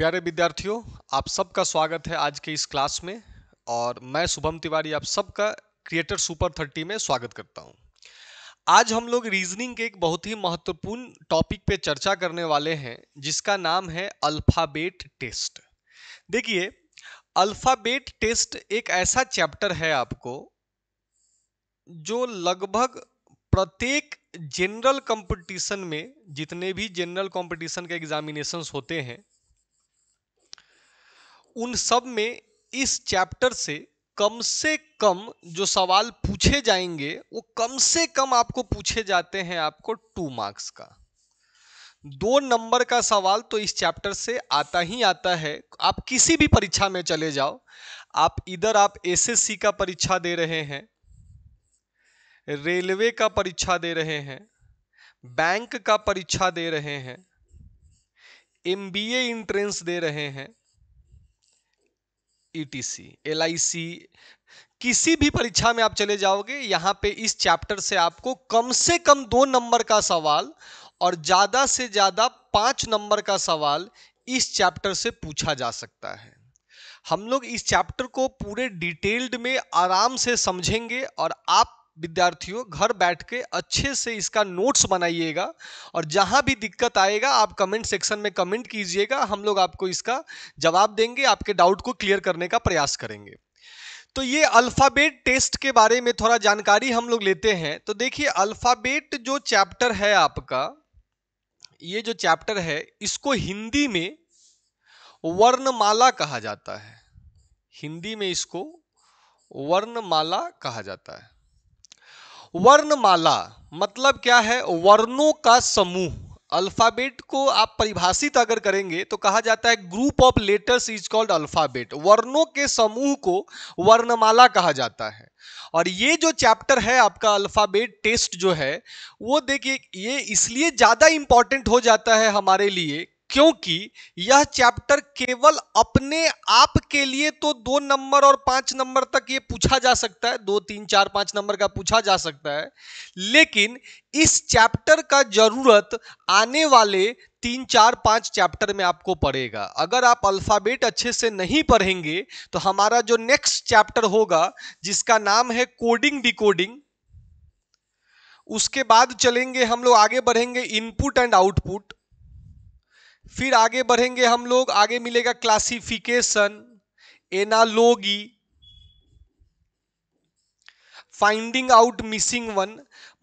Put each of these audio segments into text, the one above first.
प्यारे विद्यार्थियों आप सबका स्वागत है आज के इस क्लास में और मैं शुभम तिवारी आप सबका क्रिएटर सुपर थर्टी में स्वागत करता हूं आज हम लोग रीजनिंग के एक बहुत ही महत्वपूर्ण टॉपिक पे चर्चा करने वाले हैं जिसका नाम है अल्फ़ाबेट टेस्ट देखिए अल्फ़ाबेट टेस्ट एक ऐसा चैप्टर है आपको जो लगभग प्रत्येक जनरल कंपटीशन में जितने भी जनरल कंपटीशन के एग्जामिनेशंस होते हैं उन सब में इस चैप्टर से कम से कम जो सवाल पूछे जाएंगे वो कम से कम आपको पूछे जाते हैं आपको टू मार्क्स का दो नंबर का सवाल तो इस चैप्टर से आता ही आता है आप किसी भी परीक्षा में चले जाओ आप इधर आप एसएससी का परीक्षा दे रहे हैं रेलवे का परीक्षा दे रहे हैं बैंक का परीक्षा दे रहे हैं एमबीए बी दे रहे हैं ईटीसी e एलआईसी किसी भी परीक्षा में आप चले जाओगे यहाँ पे इस चैप्टर से आपको कम से कम दो नंबर का सवाल और ज़्यादा से ज़्यादा पांच नंबर का सवाल इस चैप्टर से पूछा जा सकता है हम लोग इस चैप्टर को पूरे डिटेल्ड में आराम से समझेंगे और आप विद्यार्थियों घर बैठ के अच्छे से इसका नोट्स बनाइएगा और जहाँ भी दिक्कत आएगा आप कमेंट सेक्शन में कमेंट कीजिएगा हम लोग आपको इसका जवाब देंगे आपके डाउट को क्लियर करने का प्रयास करेंगे तो ये अल्फ़ाबेट टेस्ट के बारे में थोड़ा जानकारी हम लोग लेते हैं तो देखिए अल्फ़ाबेट जो चैप्टर है आपका ये जो चैप्टर है इसको हिंदी में वर्णमाला कहा जाता है हिंदी में इसको वर्णमाला कहा जाता है वर्णमाला मतलब क्या है वर्णों का समूह अल्फाबेट को आप परिभाषित अगर करेंगे तो कहा जाता है group of letters is called alphabet वर्णों के समूह को वर्णमाला कहा जाता है और ये जो चैप्टर है आपका अल्फ़ाबेट टेस्ट जो है वो देखिए ये इसलिए ज़्यादा इंपॉर्टेंट हो जाता है हमारे लिए क्योंकि यह चैप्टर केवल अपने आप के लिए तो दो नंबर और पांच नंबर तक ये पूछा जा सकता है दो तीन चार पांच नंबर का पूछा जा सकता है लेकिन इस चैप्टर का जरूरत आने वाले तीन चार पांच चैप्टर में आपको पड़ेगा अगर आप अल्फ़ाबेट अच्छे से नहीं पढ़ेंगे तो हमारा जो नेक्स्ट चैप्टर होगा जिसका नाम है कोडिंग डी उसके बाद चलेंगे हम लोग आगे बढ़ेंगे इनपुट एंड आउटपुट फिर आगे बढ़ेंगे हम लोग आगे मिलेगा classification analogy finding out missing one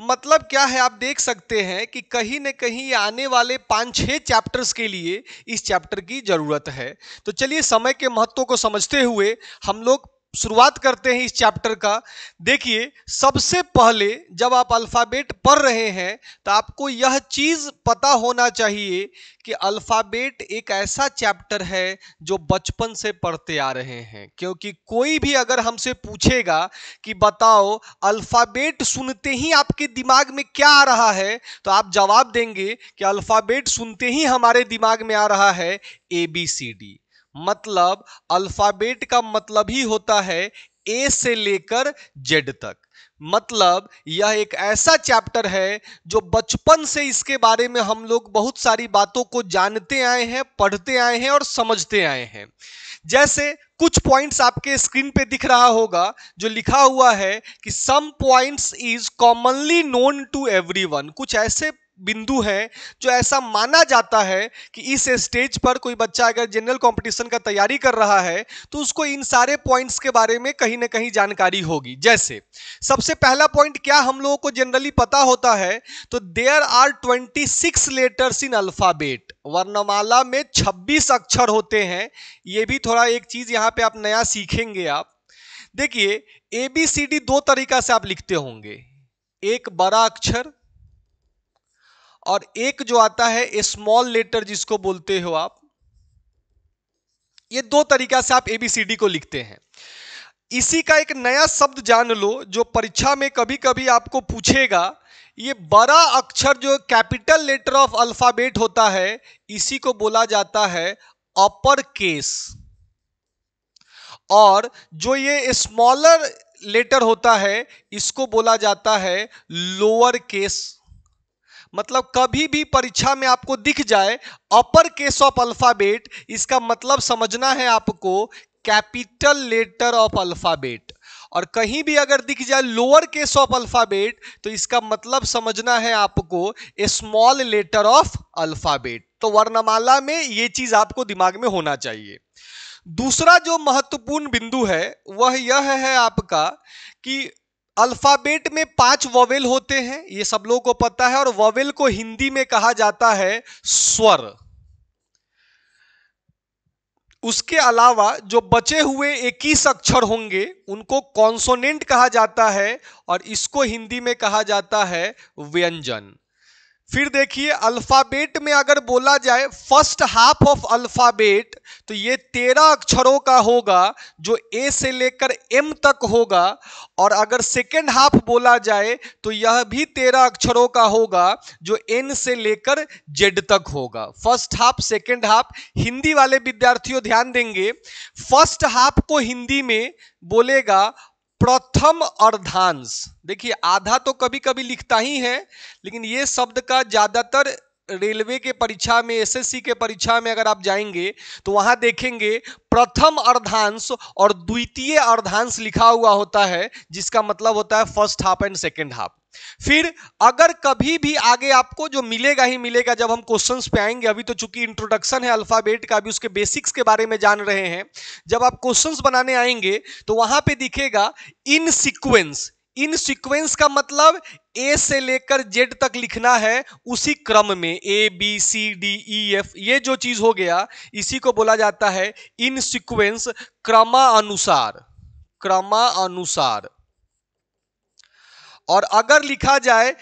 मतलब क्या है आप देख सकते हैं कि कहीं ना कहीं आने वाले पाँच छः चैप्टर्स के लिए इस चैप्टर की ज़रूरत है तो चलिए समय के महत्व को समझते हुए हम लोग शुरुआत करते हैं इस चैप्टर का देखिए सबसे पहले जब आप अल्फ़ाबेट पढ़ रहे हैं तो आपको यह चीज़ पता होना चाहिए कि अल्फ़ाबेट एक ऐसा चैप्टर है जो बचपन से पढ़ते आ रहे हैं क्योंकि कोई भी अगर हमसे पूछेगा कि बताओ अल्फ़ाबेट सुनते ही आपके दिमाग में क्या आ रहा है तो आप जवाब देंगे कि अल्फ़ाबेट सुनते ही हमारे दिमाग में आ रहा है ए बी सी डी मतलब अल्फाबेट का मतलब ही होता है ए से लेकर जेड तक मतलब यह एक ऐसा चैप्टर है जो बचपन से इसके बारे में हम लोग बहुत सारी बातों को जानते आए हैं पढ़ते आए हैं और समझते आए हैं जैसे कुछ पॉइंट्स आपके स्क्रीन पे दिख रहा होगा जो लिखा हुआ है कि some points is commonly known to everyone कुछ ऐसे बिंदु है जो ऐसा माना जाता है कि इस स्टेज पर कोई बच्चा अगर जनरल कंपटीशन का तैयारी कर रहा है तो उसको इन सारे पॉइंट्स के बारे में कहीं ना कहीं जानकारी होगी जैसे सबसे पहला पॉइंट क्या हम लोगों को जनरली पता होता है तो there are twenty six letters in alphabet वर्णमाला में छब्बीस अक्षर होते हैं ये भी थोड़ा एक चीज़ यहाँ पे आप नया सीखेंगे आप देखिए ए बी सी डी दो तरीका से आप लिखते होंगे एक बड़ा अक्षर और एक जो आता है स्मॉल लेटर जिसको बोलते हो आप ये दो तरीका से आप एबीसीडी को लिखते हैं इसी का एक नया शब्द जान लो जो परीक्षा में कभी कभी आपको पूछेगा ये बड़ा अक्षर जो कैपिटल लेटर ऑफ अल्फाबेट होता है इसी को बोला जाता है अपर केस और जो ये स्मॉलर लेटर होता है इसको बोला जाता है लोअर केस मतलब कभी भी परीक्षा में आपको दिख जाए अपर केस ऑफ अल्फ़ाबेट इसका मतलब समझना है आपको कैपिटल लेटर ऑफ अल्फ़ाबेट और कहीं भी अगर दिख जाए लोअर केस ऑफ अल्फ़ाबेट तो इसका मतलब समझना है आपको a small letter of alphabet तो वर्णमाला में ये चीज़ आपको दिमाग में होना चाहिए दूसरा जो महत्वपूर्ण बिंदु है वह यह है आपका कि अल्फाबेट में पांच वोवेल होते हैं ये सब लोगों को पता है और वोवेल को हिंदी में कहा जाता है स्वर उसके अलावा जो बचे हुए इक्कीस अक्षर होंगे उनको कॉन्सोनेंट कहा जाता है और इसको हिंदी में कहा जाता है व्यंजन फिर देखिए अल्फाबेट में अगर बोला जाए फर्स्ट हाफ ऑफ अल्फाबेट तो ये तेरह अक्षरों का होगा जो ए से लेकर एम तक होगा और अगर सेकेंड हाफ बोला जाए तो यह भी तेरह अक्षरों का होगा जो एन से लेकर जेड तक होगा first half second half Hindi वाले विद्यार्थियों ध्यान देंगे फर्स्ट हाफ को हिंदी में बोलेगा प्रथम अर्धांश देखिए आधा तो कभी कभी लिखता ही है लेकिन ये शब्द का ज्यादातर रेलवे के परीक्षा में एसएससी के परीक्षा में अगर आप जाएंगे तो वहां देखेंगे प्रथम अर्धांश और द्वितीय अर्धांश लिखा हुआ होता है जिसका मतलब होता है first half and second half फिर अगर कभी भी आगे आपको जो मिलेगा ही मिलेगा जब हम क्वेश्चंस पे आएंगे अभी तो चूंकि इंट्रोडक्शन है अल्फाबेट का अभी उसके बेसिक्स के बारे में जान रहे हैं जब आप क्वेश्चंस बनाने आएंगे तो वहां पे दिखेगा इन सीक्वेंस इन सीक्वेंस का मतलब ए से लेकर जेड तक लिखना है उसी क्रम में A B C D E F ये जो चीज हो गया इसी को बोला जाता है इन सीक्वेंस क्रमानुसार क्रमानुसार और अगर लिखा जाए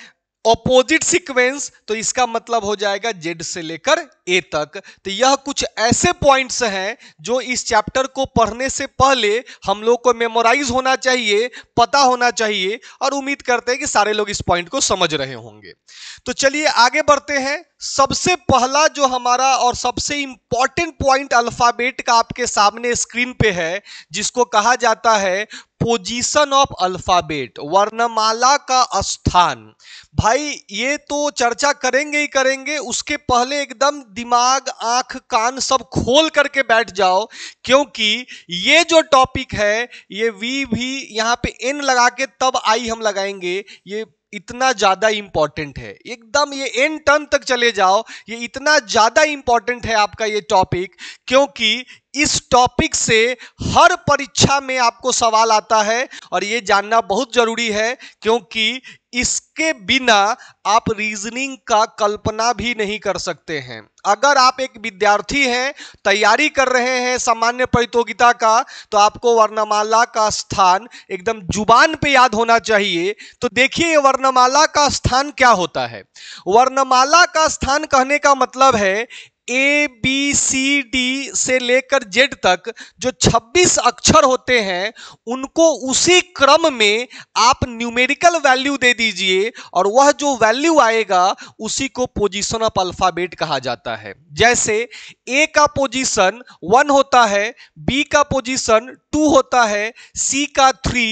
ऑपोजिट सीक्वेंस तो इसका मतलब हो जाएगा जेड से लेकर ए तक तो यह कुछ ऐसे पॉइंट्स हैं जो इस चैप्टर को पढ़ने से पहले हम लोग को मेमोराइज होना चाहिए पता होना चाहिए और उम्मीद करते हैं कि सारे लोग इस पॉइंट को समझ रहे होंगे तो चलिए आगे बढ़ते हैं सबसे पहला जो हमारा और सबसे इंपॉर्टेंट पॉइंट अल्फाबेट का आपके सामने स्क्रीन पे है जिसको कहा जाता है पोजीशन ऑफ अल्फाबेट वर्णमाला का स्थान भाई ये तो चर्चा करेंगे ही करेंगे उसके पहले एकदम दिमाग आंख कान सब खोल करके बैठ जाओ क्योंकि ये जो टॉपिक है ये वी भी यहाँ पे एन लगा के तब आई हम लगाएंगे ये इतना ज़्यादा इम्पॉर्टेंट है एकदम ये एन टर्न तक चले जाओ ये इतना ज़्यादा इम्पॉर्टेंट है आपका ये टॉपिक क्योंकि इस टॉपिक से हर परीक्षा में आपको सवाल आता है और ये जानना बहुत ज़रूरी है क्योंकि इसके बिना आप रीजनिंग का कल्पना भी नहीं कर सकते हैं अगर आप एक विद्यार्थी हैं तैयारी कर रहे हैं सामान्य प्रतियोगिता का तो आपको वर्णमाला का स्थान एकदम जुबान पे याद होना चाहिए तो देखिए वर्णमाला का स्थान क्या होता है वर्णमाला का स्थान कहने का मतलब है ए बी सी डी से लेकर जेड तक जो 26 अक्षर होते हैं उनको उसी क्रम में आप न्यूमेरिकल वैल्यू दे दीजिए और वह जो वैल्यू आएगा उसी को पोजीशन ऑफ अल्फाबेट कहा जाता है जैसे ए का पोजीशन वन होता है बी का पोजीशन टू होता है सी का थ्री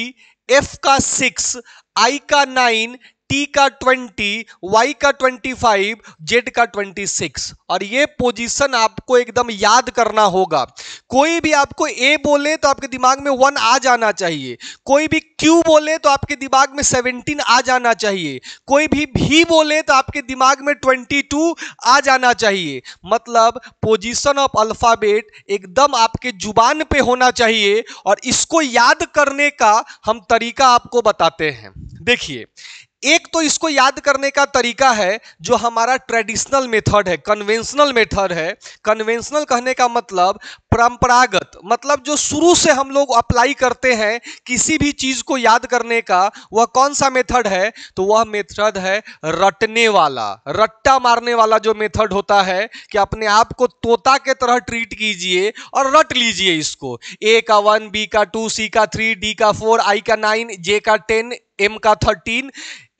एफ का सिक्स आई का नाइन टी का ट्वेंटी वाई का ट्वेंटी फाइव जेड का ट्वेंटी सिक्स और ये पोजीशन आपको एकदम याद करना होगा कोई भी आपको ए बोले तो आपके दिमाग में वन आ जाना चाहिए कोई भी क्यू बोले तो आपके दिमाग में सेवनटीन आ जाना चाहिए कोई भी भी बोले तो आपके दिमाग में ट्वेंटी टू आ जाना चाहिए मतलब पोजिशन ऑफ अल्फाबेट एकदम आपके जुबान पर होना चाहिए और इसको याद करने का हम तरीका आपको बताते हैं देखिए एक तो इसको याद करने का तरीका है जो हमारा ट्रेडिशनल मेथड है कन्वेंशनल मेथड है कन्वेंशनल कहने का मतलब परंपरागत मतलब जो शुरू से हम लोग अप्लाई करते हैं किसी भी चीज़ को याद करने का वह कौन सा मेथड है तो वह मेथड है रटने वाला रट्टा मारने वाला जो मेथड होता है कि अपने आप को तोता के तरह ट्रीट कीजिए और रट लीजिए इसको ए का वन बी का टू सी का थ्री डी का फोर आई का नाइन जे का टेन एम का थर्टीन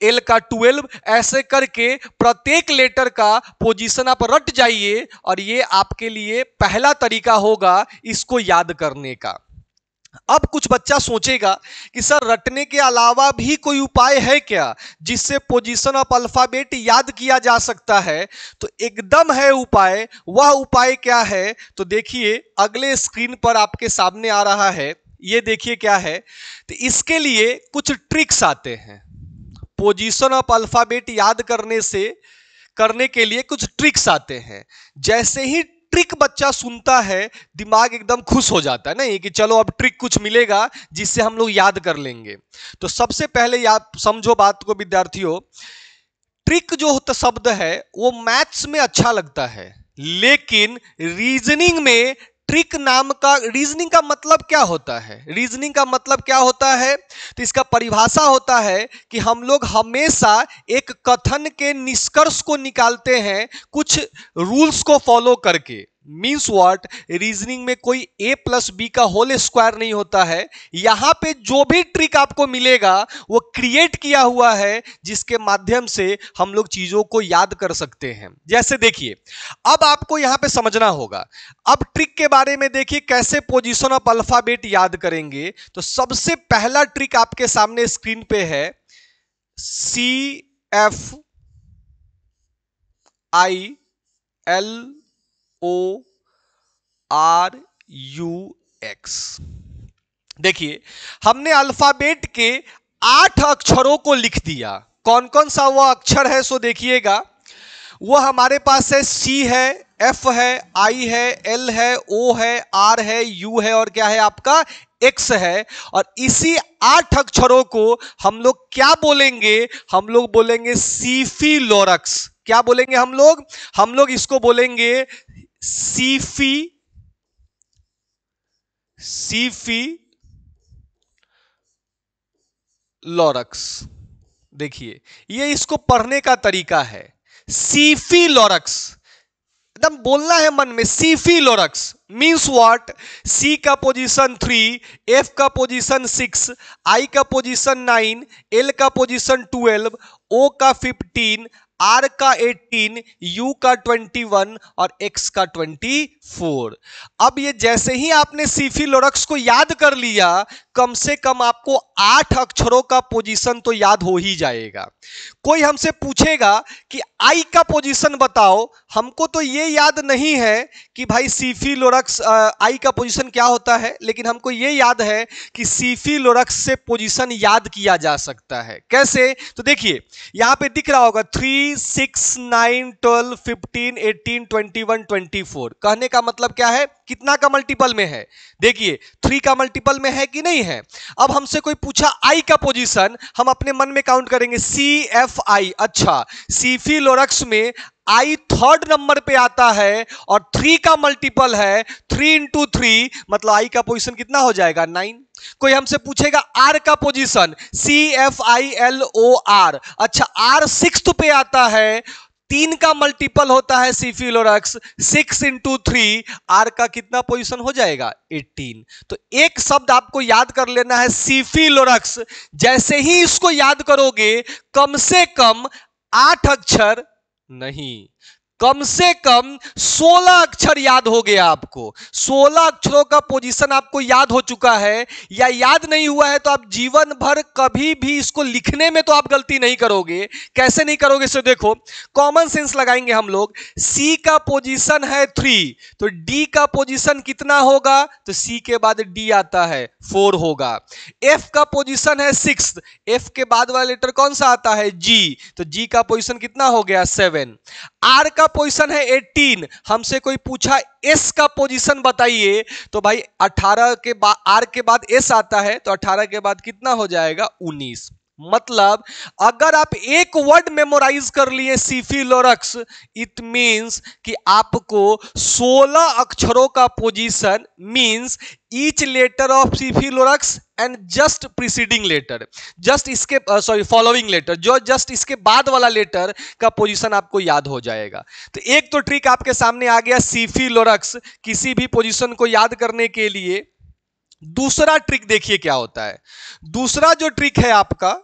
एल का ट्वेल्व ऐसे करके प्रत्येक लेटर का पोजीशन आप रट जाइए और ये आपके लिए पहला तरीका होगा इसको याद करने का अब कुछ बच्चा सोचेगा कि सर रटने के अलावा भी कोई उपाय है क्या जिससे पोजीशन ऑफ अल्फ़ाबेट याद किया जा सकता है तो एकदम है उपाय वह उपाय क्या है तो देखिए अगले स्क्रीन पर आपके सामने आ रहा है ये देखिए क्या है तो इसके लिए कुछ ट्रिक्स आते हैं पोजीशन ऑफ अल्फ़ाबेट याद करने से करने के लिए कुछ ट्रिक्स आते हैं जैसे ही ट्रिक बच्चा सुनता है दिमाग एकदम खुश हो जाता है नहीं कि चलो अब ट्रिक कुछ मिलेगा जिससे हम लोग याद कर लेंगे तो सबसे पहले याद समझो बात को विद्यार्थियों ट्रिक जो होता शब्द है वो मैथ्स में अच्छा लगता है लेकिन रीजनिंग में ट्रिक नाम का रीजनिंग का मतलब क्या होता है रीजनिंग का मतलब क्या होता है तो इसका परिभाषा होता है कि हम लोग हमेशा एक कथन के निष्कर्ष को निकालते हैं कुछ रूल्स को फॉलो करके मीन्स वॉट रीजनिंग में कोई ए प्लस बी का होल स्क्वायर नहीं होता है यहां पे जो भी ट्रिक आपको मिलेगा वो क्रिएट किया हुआ है जिसके माध्यम से हम लोग चीजों को याद कर सकते हैं जैसे देखिए अब आपको यहां पे समझना होगा अब ट्रिक के बारे में देखिए कैसे पोजिशन ऑफ अल्फाबेट याद करेंगे तो सबसे पहला ट्रिक आपके सामने स्क्रीन पे है C F I L O R U X देखिए हमने अल्फाबेट के आठ अक्षरों को लिख दिया कौन कौन सा वह अक्षर है सो देखिएगा वह हमारे पास है सी है एफ है आई है एल है ओ है आर है यू है और क्या है आपका एक्स है और इसी आठ अक्षरों को हम लोग क्या बोलेंगे हम लोग बोलेंगे सीफी लोरक्स क्या बोलेंगे हम लोग हम लोग इसको बोलेंगे सीफी सीफी लॉरक्स देखिए ये इसको पढ़ने का तरीका है सीफी लॉरक्स एकदम बोलना है मन में सीफी लोरक्स मींस व्हाट सी का पोजीशन थ्री एफ का पोजीशन सिक्स आई का पोजीशन नाइन एल का पोजीशन ट्वेल्व ओ का फिफ्टीन आर का 18, यू का 21 और एक्स का 24। अब ये जैसे ही आपने सीफी लोरक्स को याद कर लिया कम से कम आपको आठ अक्षरों का पोजीशन तो याद हो ही जाएगा कोई हमसे पूछेगा कि आई का पोजीशन बताओ हमको तो ये याद नहीं है कि भाई सीफी लोरक्स आई का पोजीशन क्या होता है लेकिन हमको ये याद है कि सीफी लोरक्स से पोजीशन याद किया जा सकता है कैसे तो देखिए यहाँ पे दिख रहा होगा three six nine twelve fifteen eighteen twenty one twenty four कहने का मतलब क्या है कितना का मल्टीपल में है देखिए थ्री का मल्टीपल में है कि नहीं है अब हमसे कोई पूछा आई का पोजीशन हम अपने मन में काउंट करेंगे सी एफ आई अच्छा सीफी लोरक्स में आई थर्ड नंबर पे आता है और थ्री का मल्टीपल है थ्री इंटू थ्री मतलब आई का पोजीशन कितना हो जाएगा नाइन कोई हमसे पूछेगा आर का position C F I L O R अच्छा आर सिक्स पे आता है तीन का मल्टीपल होता है C X six into three R का कितना पोजीशन हो जाएगा एटीन तो एक शब्द आपको याद कर लेना है सी एक्स जैसे ही इसको याद करोगे कम से कम आठ अक्षर नहीं कम से कम 16 अक्षर याद हो गया आपको 16 अक्षरों का पोजीशन आपको याद हो चुका है या याद नहीं हुआ है तो आप जीवन भर कभी भी इसको लिखने में तो आप गलती नहीं करोगे कैसे नहीं करोगे इसे देखो कॉमन सेंस लगाएंगे हम लोग सी का पोजीशन है थ्री तो डी का पोजीशन कितना होगा तो सी के बाद डी आता है फोर होगा एफ का पोजिशन है सिक्स एफ के बाद वाला लेटर कौन सा आता है जी तो जी का पोजिशन कितना हो गया सेवन आर का पोजीशन है 18 हमसे कोई पूछा एस का पोजीशन बताइए तो भाई 18 के बाद आर के बाद एस आता है तो 18 के बाद कितना हो जाएगा 19 मतलब अगर आप एक वर्ड मेमोराइज कर लिए सीफिलोरक्स इट मीन्स कि आपको 16 अक्षरों का position means each letter of सीफिलोरक्स and just preceding letter just इसके सॉरी फॉलोइंग लेटर जो जस्ट इसके बाद वाला लेटर का पोजीशन आपको याद हो जाएगा तो एक तो ट्रिक आपके सामने आ गया सीफिलोरक्स किसी भी पोजिशन को याद करने के लिए दूसरा ट्रिक देखिए क्या होता है दूसरा जो ट्रिक है आपका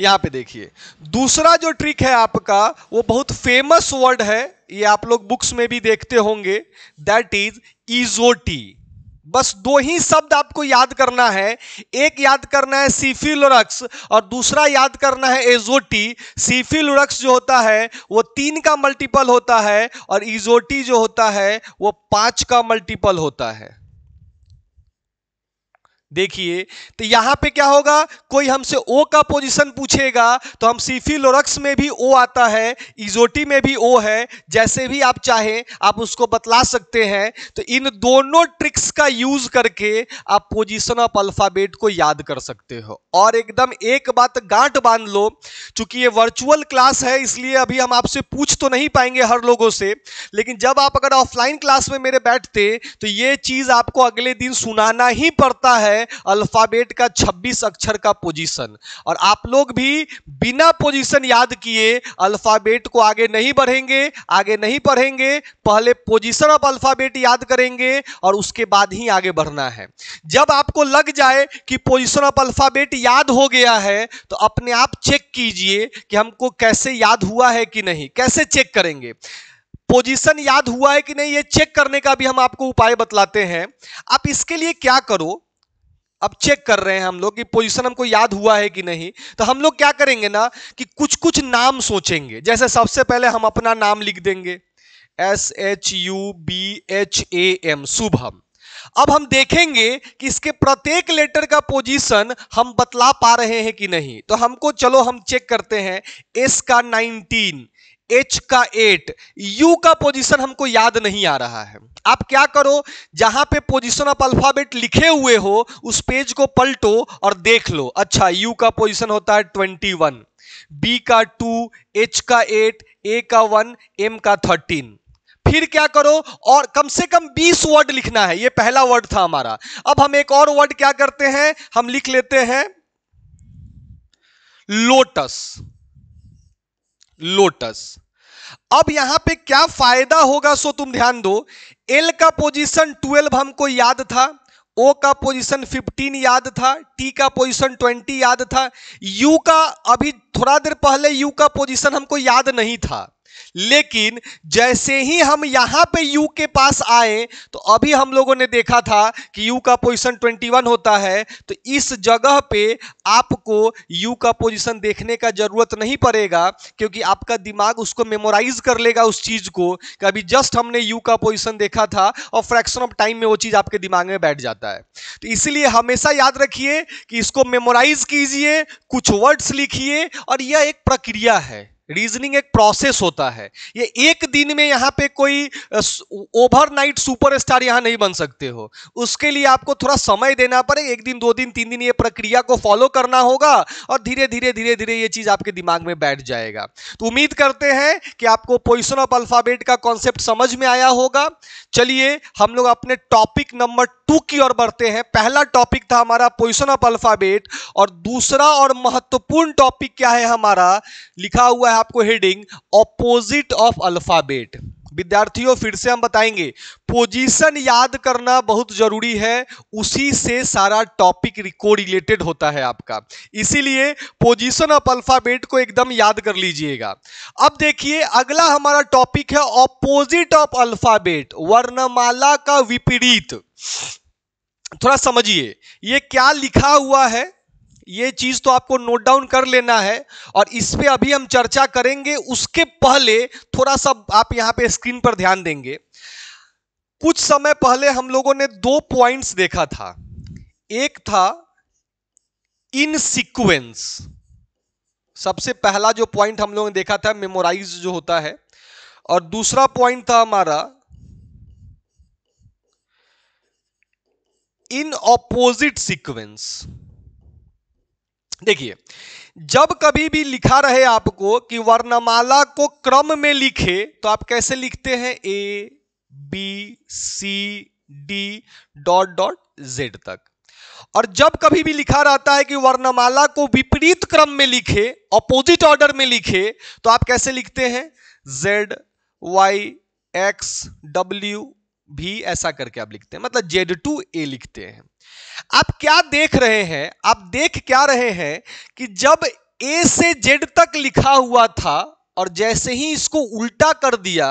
यहां पे देखिए दूसरा जो ट्रिक है आपका वो बहुत फेमस वर्ड है ये आप लोग बुक्स में भी देखते होंगे दैट इज इजोटी बस दो ही शब्द आपको याद करना है एक याद करना है सीफिलोरक्स और दूसरा याद करना है एजोटी सीफिलोरक्स जो होता है वो तीन का मल्टीपल होता है और इजोटी जो होता है वो पाँच का मल्टीपल होता है देखिए तो यहां पे क्या होगा कोई हमसे ओ का पोजीशन पूछेगा तो हम लोरक्स में भी ओ आता है इजोटी में भी ओ है जैसे भी आप चाहे आप उसको बतला सकते हैं तो इन दोनों ट्रिक्स का यूज करके आप पोजीशन ऑफ अल्फाबेट को याद कर सकते हो और एकदम एक बात गांठ बांध लो चूंकि ये वर्चुअल क्लास है इसलिए अभी हम आपसे पूछ तो नहीं पाएंगे हर लोगों से लेकिन जब आप अगर ऑफलाइन क्लास में मेरे बैठते तो ये चीज आपको अगले दिन सुनाना ही पड़ता है है अल्फाबेट का 26 अक्षर का पोजीशन और आप लोग भी बिना पोजीशन याद किए अल्फाबेट को आगे नहीं बढ़ेंगे आगे नहीं पढ़ेंगे पहले पोजीशन ऑफ अल्फाबेट याद करेंगे और उसके बाद ही आगे बढ़ना है जब आपको लग जाए कि पोजिशन ऑफ अल्फाबेट याद हो गया है तो अपने आप चेक कीजिए कि हमको कैसे याद हुआ है कि नहीं कैसे चेक करेंगे पोजीशन याद हुआ है कि नहीं ये चेक करने का भी हम आपको उपाय बतलाते हैं आप इसके लिए क्या करो अब चेक कर रहे हैं हम लोग कि पोजीशन हमको याद हुआ है कि नहीं तो हम लोग क्या करेंगे ना कि कुछ कुछ नाम सोचेंगे जैसे सबसे पहले हम अपना नाम लिख देंगे S H U B H A M Shubham अब हम देखेंगे कि इसके प्रत्येक लेटर का पोजीशन हम बतला पा रहे हैं कि नहीं तो हमको चलो हम चेक करते हैं एस का नाइनटीन एच का एट यू का पोजीशन हमको याद नहीं आ रहा है आप क्या करो जहां पे पोजीशन ऑफ अल्फाबेट लिखे हुए हो उस पेज को पलटो और देख लो अच्छा यू का पोजीशन होता है ट्वेंटी वन बी का टू एच का एट ए का वन एम का थर्टीन फिर क्या करो और कम से कम 20 वर्ड लिखना है ये पहला वर्ड था हमारा अब हम एक और वर्ड क्या करते हैं हम लिख लेते हैं लोटस लोटस अब यहां पे क्या फायदा होगा सो तुम ध्यान दो एल का पोजीशन 12 हमको याद था ओ का पोजीशन 15 याद था टी का पोजीशन 20 याद था यू का अभी थोड़ा देर पहले यू का पोजीशन हमको याद नहीं था लेकिन जैसे ही हम यहां पे यू के पास आए तो अभी हम लोगों ने देखा था कि यू का पोजीशन 21 होता है तो इस जगह पे आपको यू का पोजीशन देखने का जरूरत नहीं पड़ेगा क्योंकि आपका दिमाग उसको मेमोराइज कर लेगा उस चीज को कि अभी जस्ट हमने यू का पोजिशन देखा था और फ्रैक्शन ऑफ टाइम में वो चीज आपके दिमाग में बैठ जाता है तो इसीलिए हमेशा याद रखिए कि इसको मेमोराइज कीजिए कुछ वर्ड्स लिखिए और यह एक प्रक्रिया है रीजनिंग एक प्रोसेस होता है ये एक दिन में यहाँ पे कोई ओवरनाइट सुपरस्टार यहाँ नहीं बन सकते हो उसके लिए आपको थोड़ा समय देना पड़ेगा एक दिन दो दिन तीन दिन ये प्रक्रिया को फॉलो करना होगा और धीरे धीरे धीरे धीरे ये चीज़ आपके दिमाग में बैठ जाएगा तो उम्मीद करते हैं कि आपको पोजिशन ऑफ अल्फ़ाबेट का कॉन्सेप्ट समझ में आया होगा चलिए हम लोग अपने टॉपिक नंबर टू की ओर बढ़ते हैं पहला टॉपिक था हमारा पोजिशन ऑफ अल्फाबेट और दूसरा और महत्वपूर्ण टॉपिक क्या है हमारा लिखा हुआ है आपको हेडिंग ऑपोजिट ऑफ अल्फाबेट विद्यार्थियों फिर से हम बताएंगे पोजीशन याद करना बहुत जरूरी है उसी से सारा टॉपिक को रिलेटेड होता है आपका इसीलिए पोजीशन ऑफ अल्फाबेट को एकदम याद कर लीजिएगा अब देखिए अगला हमारा टॉपिक है ऑपोजिट ऑफ अल्फाबेट वर्णमाला का विपरीत थोड़ा समझिए ये क्या लिखा हुआ है ये चीज तो आपको नोट डाउन कर लेना है और इस पर अभी हम चर्चा करेंगे उसके पहले थोड़ा सा आप यहां पे स्क्रीन पर ध्यान देंगे कुछ समय पहले हम लोगों ने दो पॉइंट्स देखा था एक था इन सीक्वेंस सबसे पहला जो पॉइंट हम लोगों ने देखा था मेमोराइज जो होता है और दूसरा पॉइंट था हमारा इन ऑपोजिट सीक्वेंस देखिए जब कभी भी लिखा रहे आपको कि वर्णमाला को क्रम में लिखे तो आप कैसे लिखते हैं A B C D dot dot Z तक और जब कभी भी लिखा रहता है कि वर्णमाला को विपरीत क्रम में लिखे अपोजिट ऑर्डर में लिखे तो आप कैसे लिखते हैं जेड वाई एक्स डब्ल्यू भी ऐसा करके आप लिखते हैं मतलब जेड टू ए लिखते हैं आप क्या देख रहे हैं आप देख क्या रहे हैं कि जब ए से जेड तक लिखा हुआ था और जैसे ही इसको उल्टा कर दिया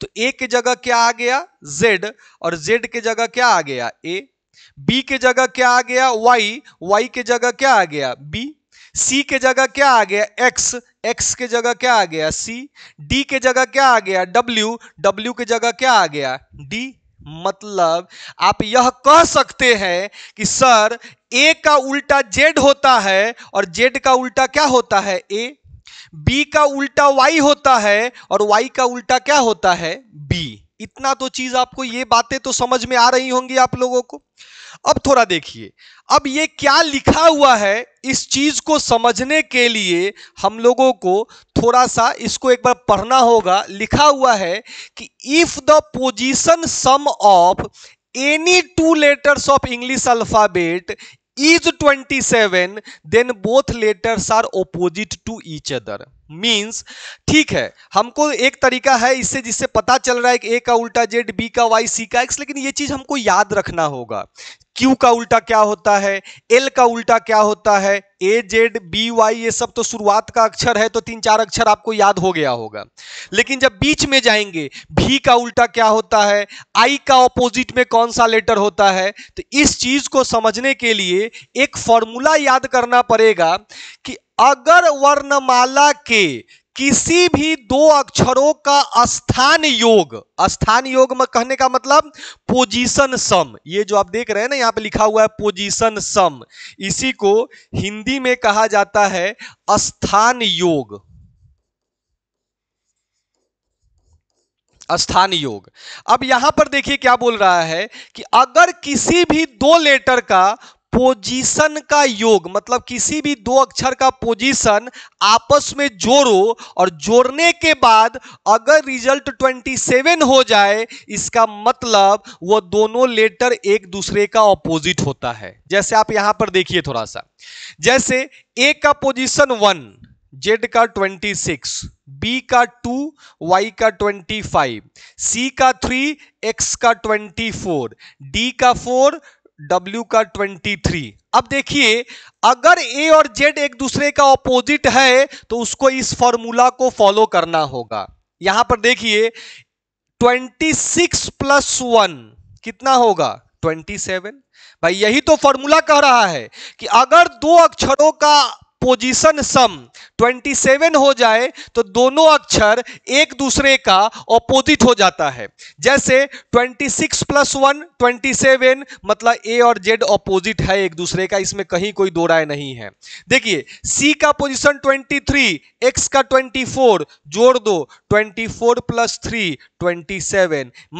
तो ए के जगह क्या आ गया जेड और जेड के जगह क्या आ गया ए बी के जगह क्या आ गया वाई वाई के जगह क्या आ गया बी सी के जगह क्या आ गया एक्स एक्स के जगह क्या आ गया सी डी के जगह क्या आ गया डब्ल्यू डब्ल्यू के जगह क्या आ गया डी मतलब आप यह कह सकते हैं कि सर ए का उल्टा जेड होता है और जेड का उल्टा क्या होता है ए बी का उल्टा वाई होता है और वाई का उल्टा क्या होता है बी इतना तो चीज आपको ये बातें तो समझ में आ रही होंगी आप लोगों को अब थोड़ा देखिए अब ये क्या लिखा हुआ है इस चीज को समझने के लिए हम लोगों को थोड़ा सा इसको एक बार पढ़ना होगा लिखा हुआ है कि if the position sum of any two letters of English alphabet is 27 then both letters are opposite to each other means ठीक है हमको एक तरीका है इससे जिससे पता चल रहा है कि ए का उल्टा जेड बी का वाई सी का एक्स लेकिन ये चीज हमको याद रखना होगा क्यू का उल्टा क्या होता है एल का उल्टा क्या होता है ए जेड बी वाई ये सब तो शुरुआत का अक्षर है तो तीन चार अक्षर आपको याद हो गया होगा लेकिन जब बीच में जाएंगे भी का उल्टा क्या होता है आई का ऑपोजिट में कौन सा लेटर होता है तो इस चीज को समझने के लिए एक फॉर्मूला याद करना पड़ेगा कि अगर वर्णमाला के किसी भी दो अक्षरों का स्थान योग स्थान योग में कहने का मतलब पोजीशन सम ये जो आप देख रहे हैं ना यहाँ पे लिखा हुआ है पोजीशन सम इसी को हिंदी में कहा जाता है स्थान योग स्थान योग अब यहां पर देखिए क्या बोल रहा है कि अगर किसी भी दो लेटर का पोजीशन का योग मतलब किसी भी दो अक्षर का पोजीशन आपस में जोड़ो और जोड़ने के बाद अगर रिजल्ट 27 हो जाए इसका मतलब वह दोनों लेटर एक दूसरे का ऑपोजिट होता है जैसे आप यहां पर देखिए थोड़ा सा जैसे ए का पोजीशन वन जेड का 26 बी का टू वाई का 25 सी का थ्री एक्स का 24 डी का फोर W का 23 अब देखिए अगर A और Z एक दूसरे का ऑपोजिट है तो उसको इस फॉर्मूला को फॉलो करना होगा यहां पर देखिए 26 प्लस वन कितना होगा 27 भाई यही तो फॉर्मूला कह रहा है कि अगर दो अक्षरों का पोजीशन सम 27 हो जाए तो दोनों अक्षर एक दूसरे का ऑपोजिट हो जाता है जैसे 26 प्लस वन ट्वेंटी मतलब ए और जेड ऑपोजिट है एक दूसरे का इसमें कहीं कोई दो राय नहीं है देखिए सी का पोजीशन 23 एक्स का 24 जोड़ दो 24 फोर प्लस थ्री ट्वेंटी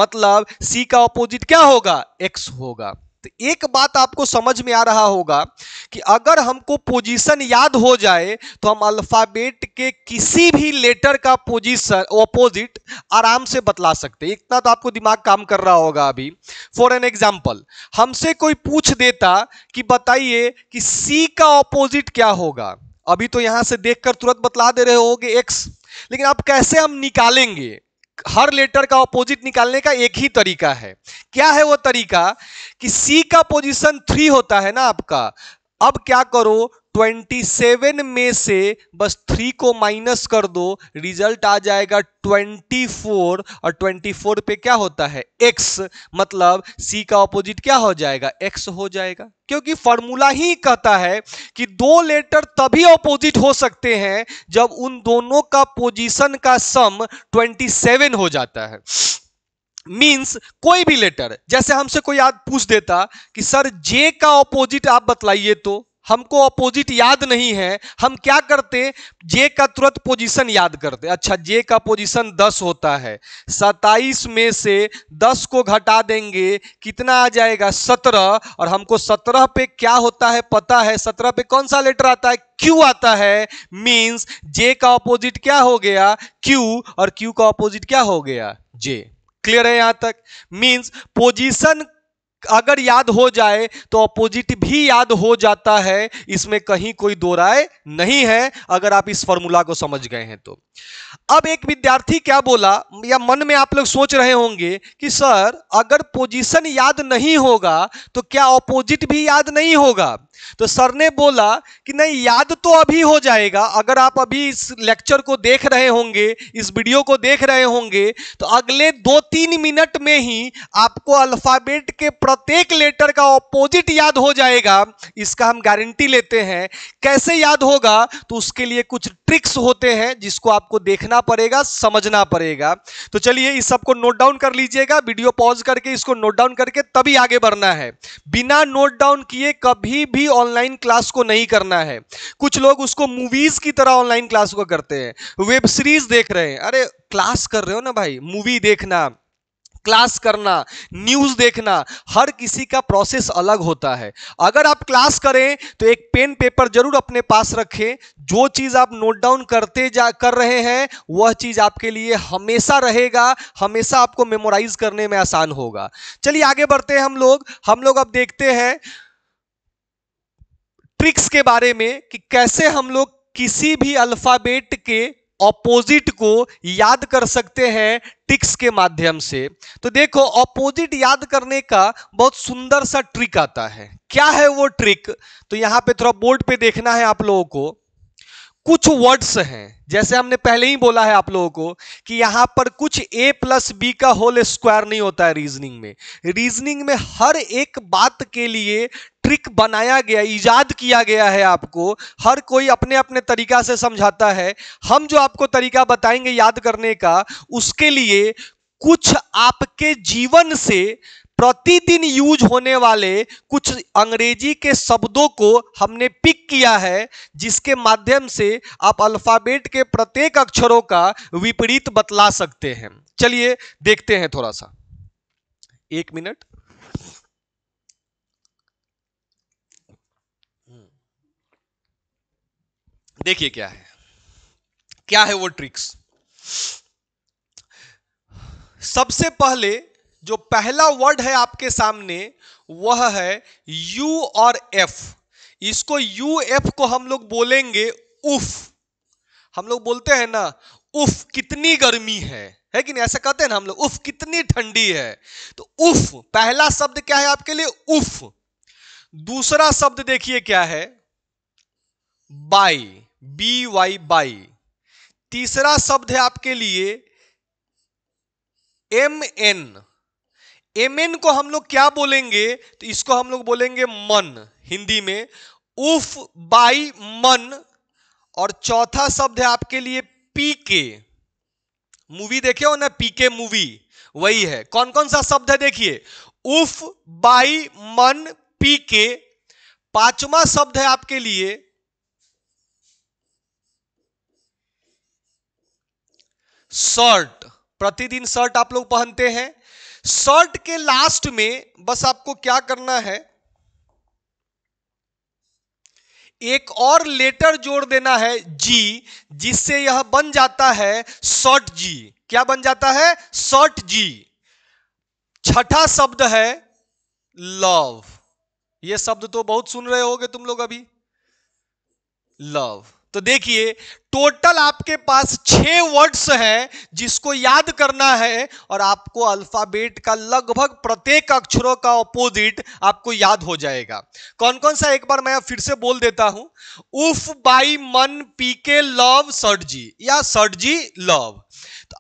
मतलब सी का ऑपोजिट क्या होगा एक्स होगा तो एक बात आपको समझ में आ रहा होगा कि अगर हमको पोजीशन याद हो जाए तो हम अल्फ़ाबेट के किसी भी लेटर का पोजीशन ऑपोजिट आराम से बतला सकते इतना तो आपको दिमाग काम कर रहा होगा अभी फॉर एन एग्जाम्पल हमसे कोई पूछ देता कि बताइए कि सी का ऑपोजिट क्या होगा अभी तो यहां से देखकर तुरंत बतला दे रहे होगे एक्स लेकिन अब कैसे हम निकालेंगे हर लेटर का ऑपोजिट निकालने का एक ही तरीका है क्या है वो तरीका कि सी का पोजीशन थ्री होता है ना आपका अब क्या करो ट्वेंटी सेवन में से बस थ्री को माइनस कर दो रिजल्ट आ जाएगा ट्वेंटी फोर और ट्वेंटी फोर पे क्या होता है एक्स मतलब सी का ऑपोजिट क्या हो जाएगा एक्स हो जाएगा क्योंकि फॉर्मूला ही कहता है कि दो लेटर तभी ऑपोजिट हो सकते हैं जब उन दोनों का पोजीशन का सम 27 हो जाता है मीन्स कोई भी लेटर जैसे हमसे कोई याद पूछ देता कि सर जे का ऑपोजिट आप बतलाइए तो हमको अपोजिट याद नहीं है हम क्या करते जे का तुरंत पोजीशन याद करते अच्छा जे का पोजीशन 10 होता है 27 में से 10 को घटा देंगे कितना आ जाएगा 17 और हमको 17 पे क्या होता है पता है 17 पे कौन सा लेटर आता है क्यू आता है मींस जे का अपोजिट क्या हो गया क्यू और क्यू का अपोजिट क्या हो गया जे क्लियर है यहां तक मींस पोजीशन अगर याद हो जाए तो अपोजिट भी याद हो जाता है इसमें कहीं कोई दो राय नहीं है अगर आप इस फॉर्मूला को समझ गए हैं तो अब एक विद्यार्थी क्या बोला या मन में आप लोग सोच रहे होंगे कि सर अगर पोजीशन याद नहीं होगा तो क्या अपोजिट भी याद नहीं होगा तो सर ने बोला कि नहीं याद तो अभी हो जाएगा अगर आप अभी इस लेक्चर को देख रहे होंगे इस वीडियो को देख रहे होंगे तो अगले दो तीन मिनट में ही आपको अल्फ़ाबेट के प्रत्येक लेटर का ऑपोजिट याद हो जाएगा इसका हम गारंटी लेते हैं कैसे याद होगा तो उसके लिए कुछ ट्रिक्स होते हैं जिसको आपको देखना पड़ेगा समझना पड़ेगा तो चलिए इस सबको नोट डाउन कर लीजिएगा वीडियो पॉज करके इसको नोट डाउन करके तभी आगे बढ़ना है बिना नोट डाउन किए कभी भी भी ऑनलाइन क्लास को नहीं करना है कुछ लोग उसको मूवीज की तरह ऑनलाइन क्लास को करते हैं वेब सीरीज देख रहे हैं अरे क्लास कर रहे हो ना भाई मूवी देखना क्लास करना न्यूज देखना हर किसी का प्रोसेस अलग होता है अगर आप क्लास करें तो एक पेन पेपर जरूर अपने पास रखें जो चीज आप नोट डाउन करते जा कर रहे हैं वह चीज आपके लिए हमेशा रहेगा हमेशा आपको मेमोराइज करने में आसान होगा चलिए आगे बढ़ते हैं हम लोग हम लोग अब देखते हैं ट्रिक्स के बारे में कि कैसे हम लोग किसी भी अल्फाबेट के ऑपोजिट को याद कर सकते हैं ट्रिक्स के माध्यम से तो देखो ऑपोजिट याद करने का बहुत सुंदर सा ट्रिक आता है क्या है वो ट्रिक तो यहां पे थोड़ा बोर्ड पे देखना है आप लोगों को कुछ वर्ड्स हैं जैसे हमने पहले ही बोला है आप लोगों को कि यहां पर कुछ ए प्लस बी का होल स्क्वायर नहीं होता है रीजनिंग में रीजनिंग में हर एक बात के लिए ट्रिक बनाया गया ईजाद किया गया है आपको हर कोई अपने अपने तरीका से समझाता है हम जो आपको तरीका बताएंगे याद करने का उसके लिए कुछ आपके जीवन से प्रतिदिन यूज होने वाले कुछ अंग्रेजी के शब्दों को हमने पिक किया है जिसके माध्यम से आप अल्फ़ाबेट के प्रत्येक अक्षरों का विपरीत बतला सकते हैं चलिए देखते हैं थोड़ा सा एक मिनट देखिए क्या है क्या है वो ट्रिक्स सबसे पहले जो पहला वर्ड है आपके सामने वह है यू और एफ इसको यू एफ को हम लोग बोलेंगे उफ हम लोग बोलते हैं ना उफ कितनी गर्मी है है कि नहीं ऐसा कहते हैं ना हम लोग उफ कितनी ठंडी है तो उफ पहला शब्द क्या है आपके लिए उफ दूसरा शब्द देखिए क्या है बाई बी वाई बाई तीसरा शब्द है आपके लिए एम एन एन को हम लोग क्या बोलेंगे तो इसको हम लोग बोलेंगे मन हिंदी में उफ बाई मन और चौथा शब्द है आपके लिए पीके मूवी देखे हो ना पीके मूवी वही है कौन कौन सा शब्द है देखिए उफ बाई मन पीके पांचवा शब्द है आपके लिए शर्ट प्रतिदिन शर्ट आप लोग पहनते हैं शॉर्ट के लास्ट में बस आपको क्या करना है एक और लेटर जोड़ देना है जी जिससे यह बन जाता है शॉर्ट जी क्या बन जाता है शॉर्ट जी छठा शब्द है लव यह शब्द तो बहुत सुन रहे होगे तुम लोग अभी लव तो देखिए टोटल आपके पास छह वर्ड्स हैं जिसको याद करना है और आपको अल्फाबेट का लगभग प्रत्येक अक्षरों का ऑपोजिट आपको याद हो जाएगा कौन कौन सा एक बार मैं फिर से बोल देता हूं उफ बाई मन पीके लव सट जी या सट जी लव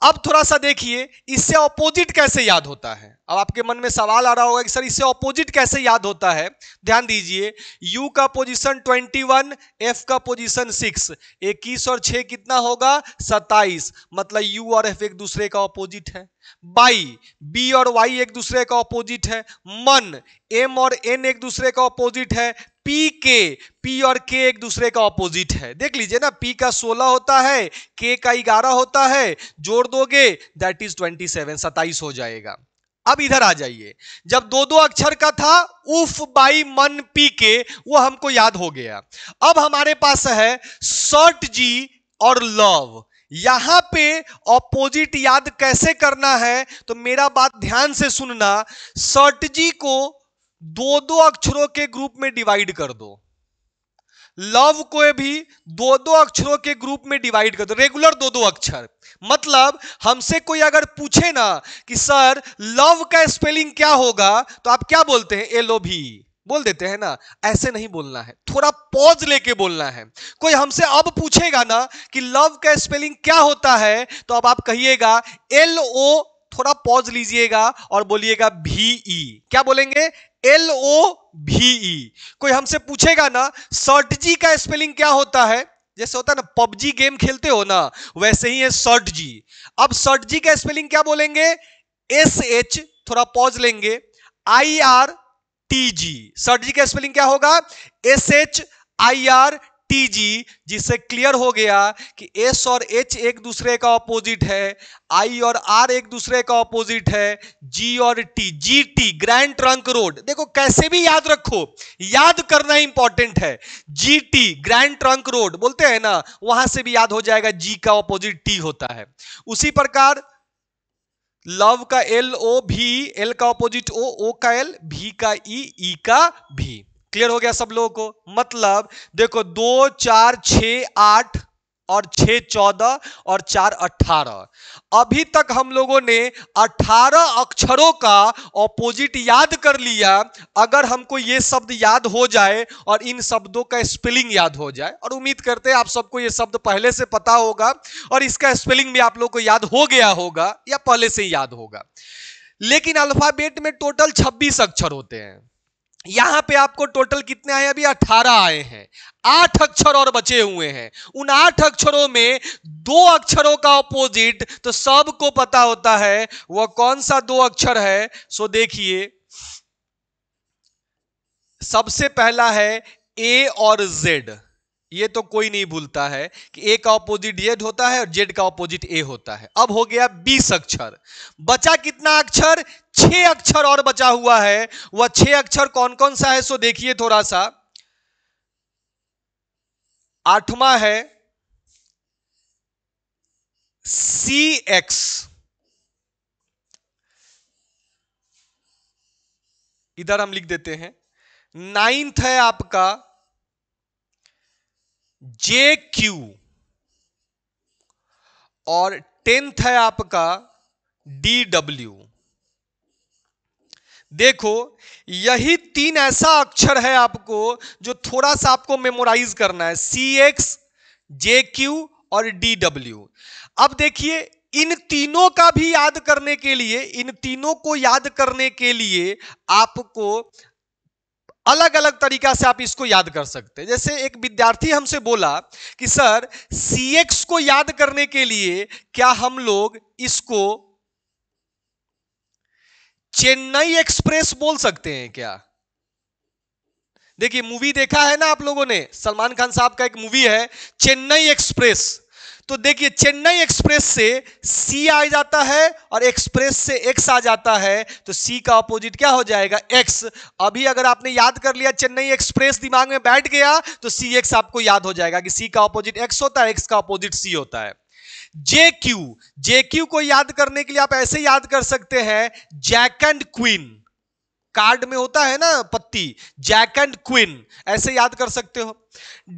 तो अब थोड़ा सा देखिए इससे ऑपोजिट कैसे याद होता है अब आपके मन में सवाल आ रहा होगा कि सर इससे ऑपोजिट कैसे याद होता है ध्यान दीजिए U का पोजीशन 21, F का पोजीशन 6, 21 और 6 कितना होगा 27, मतलब U और F एक दूसरे का ऑपोजिट है बाई B और Y एक दूसरे का ऑपोजिट है मन M और N एक दूसरे का ऑपोजिट है पी के पी और के एक दूसरे का ऑपोजिट है देख लीजिए ना पी का सोलह होता है के का ग्यारह होता है जोड़ दोगे दैट इज ट्वेंटी सेवन सताइस हो जाएगा अब इधर आ जाइए जब दो दो अक्षर का था उफ बाई मन पी के वो हमको याद हो गया अब हमारे पास है शॉर्ट जी और लव यहां पे ऑपोजिट याद कैसे करना है तो मेरा बात ध्यान से सुनना शर्ट जी को दो दो अक्षरों के ग्रुप में डिवाइड कर दो लव को भी दो दो अक्षरों के ग्रुप में डिवाइड कर दो रेगुलर दो दो अक्षर मतलब हमसे कोई अगर पूछे ना कि सर लव का स्पेलिंग क्या होगा तो आप क्या बोलते हैं एल ओ भी बोल देते हैं ना ऐसे नहीं बोलना है थोड़ा पॉज लेके बोलना है कोई हमसे अब पूछेगा ना कि लव का स्पेलिंग क्या होता है तो अब आप कहिएगा एल ओ थोड़ा पॉज लीजिएगा और बोलिएगा भी ई e. क्या बोलेंगे एल ओ भी ई कोई हमसे पूछेगा ना शॉर्ट जी का स्पेलिंग क्या होता है जैसे होता है ना पबजी गेम खेलते हो ना वैसे ही है शॉर्ट जी अब शॉर्ट जी का स्पेलिंग क्या बोलेंगे एस एच थोड़ा पॉज लेंगे I R T G short G का स्पेलिंग क्या होगा S H I R T G जिससे क्लियर हो गया कि एस और एच एक दूसरे का ऑपोजिट है आई और आर एक दूसरे का ऑपोजिट है जी और T G T grand trunk road देखो कैसे भी याद रखो याद करना इंपॉर्टेंट है G T grand trunk road बोलते हैं ना वहां से भी याद हो जाएगा जी का ऑपोजिट टी होता है उसी प्रकार लव का एल ओ भी एल का ऑपोजिट ओ ओ का एल भी का ई e, ई e का भी क्लियर हो गया सब लोगों को मतलब देखो दो चार छ आठ और छ चौदह और चार अट्ठारह अभी तक हम लोगों ने अठारह अक्षरों का ऑपोजिट याद कर लिया अगर हमको ये शब्द याद हो जाए और इन शब्दों का स्पेलिंग याद हो जाए और उम्मीद करते हैं आप सबको ये शब्द पहले से पता होगा और इसका स्पेलिंग भी आप लोगों को याद हो गया होगा या पहले से याद होगा लेकिन अल्फाबेट में टोटल छब्बीस अक्षर होते हैं यहां पे आपको टोटल कितने आए अभी अठारह आए हैं आठ अक्षर और बचे हुए हैं उन आठ अक्षरों में दो अक्षरों का ऑपोजिट तो सबको पता होता है वह कौन सा दो अक्षर है सो देखिए सबसे पहला है ए और जेड ये तो कोई नहीं भूलता है कि ए का ऑपोजिट जेड होता है और जेड का ऑपोजिट ए होता है अब हो गया बीस अक्षर बचा कितना अक्षर छह अक्षर और बचा हुआ है वह छह अक्षर कौन कौन सा है सो देखिए थोड़ा सा आठवा है सी एक्स इधर हम लिख देते हैं नाइन्थ है आपका जे क्यू और टेंथ है आपका डी डब्ल्यू देखो यही तीन ऐसा अक्षर है आपको जो थोड़ा सा आपको मेमोराइज करना है सी एक्स जे क्यू और डी डब्ल्यू अब देखिए इन तीनों का भी याद करने के लिए इन तीनों को याद करने के लिए आपको अलग अलग तरीका से आप इसको याद कर सकते हैं जैसे एक विद्यार्थी हमसे बोला कि सर सी एक्स को याद करने के लिए क्या हम लोग इसको चेन्नई एक्सप्रेस बोल सकते हैं क्या देखिए मूवी देखा है ना आप लोगों ने सलमान खान साहब का एक मूवी है चेन्नई एक्सप्रेस तो देखिए चेन्नई एक्सप्रेस से सी आ जाता है और एक्सप्रेस से एक्स आ जाता है तो सी का अपोजिट क्या हो जाएगा एक्स अभी अगर आपने याद कर लिया चेन्नई एक्सप्रेस दिमाग में बैठ गया तो सी एक्स आपको याद हो जाएगा कि सी का अपोजिट एक्स होता है एक्स का अपोजिट सी होता है जे क्यू जे क्यू को याद करने के लिए आप ऐसे याद कर सकते हैं जैक एंड क्वीन कार्ड में होता है ना पत्ती जैक एंड क्वीन ऐसे याद कर सकते हो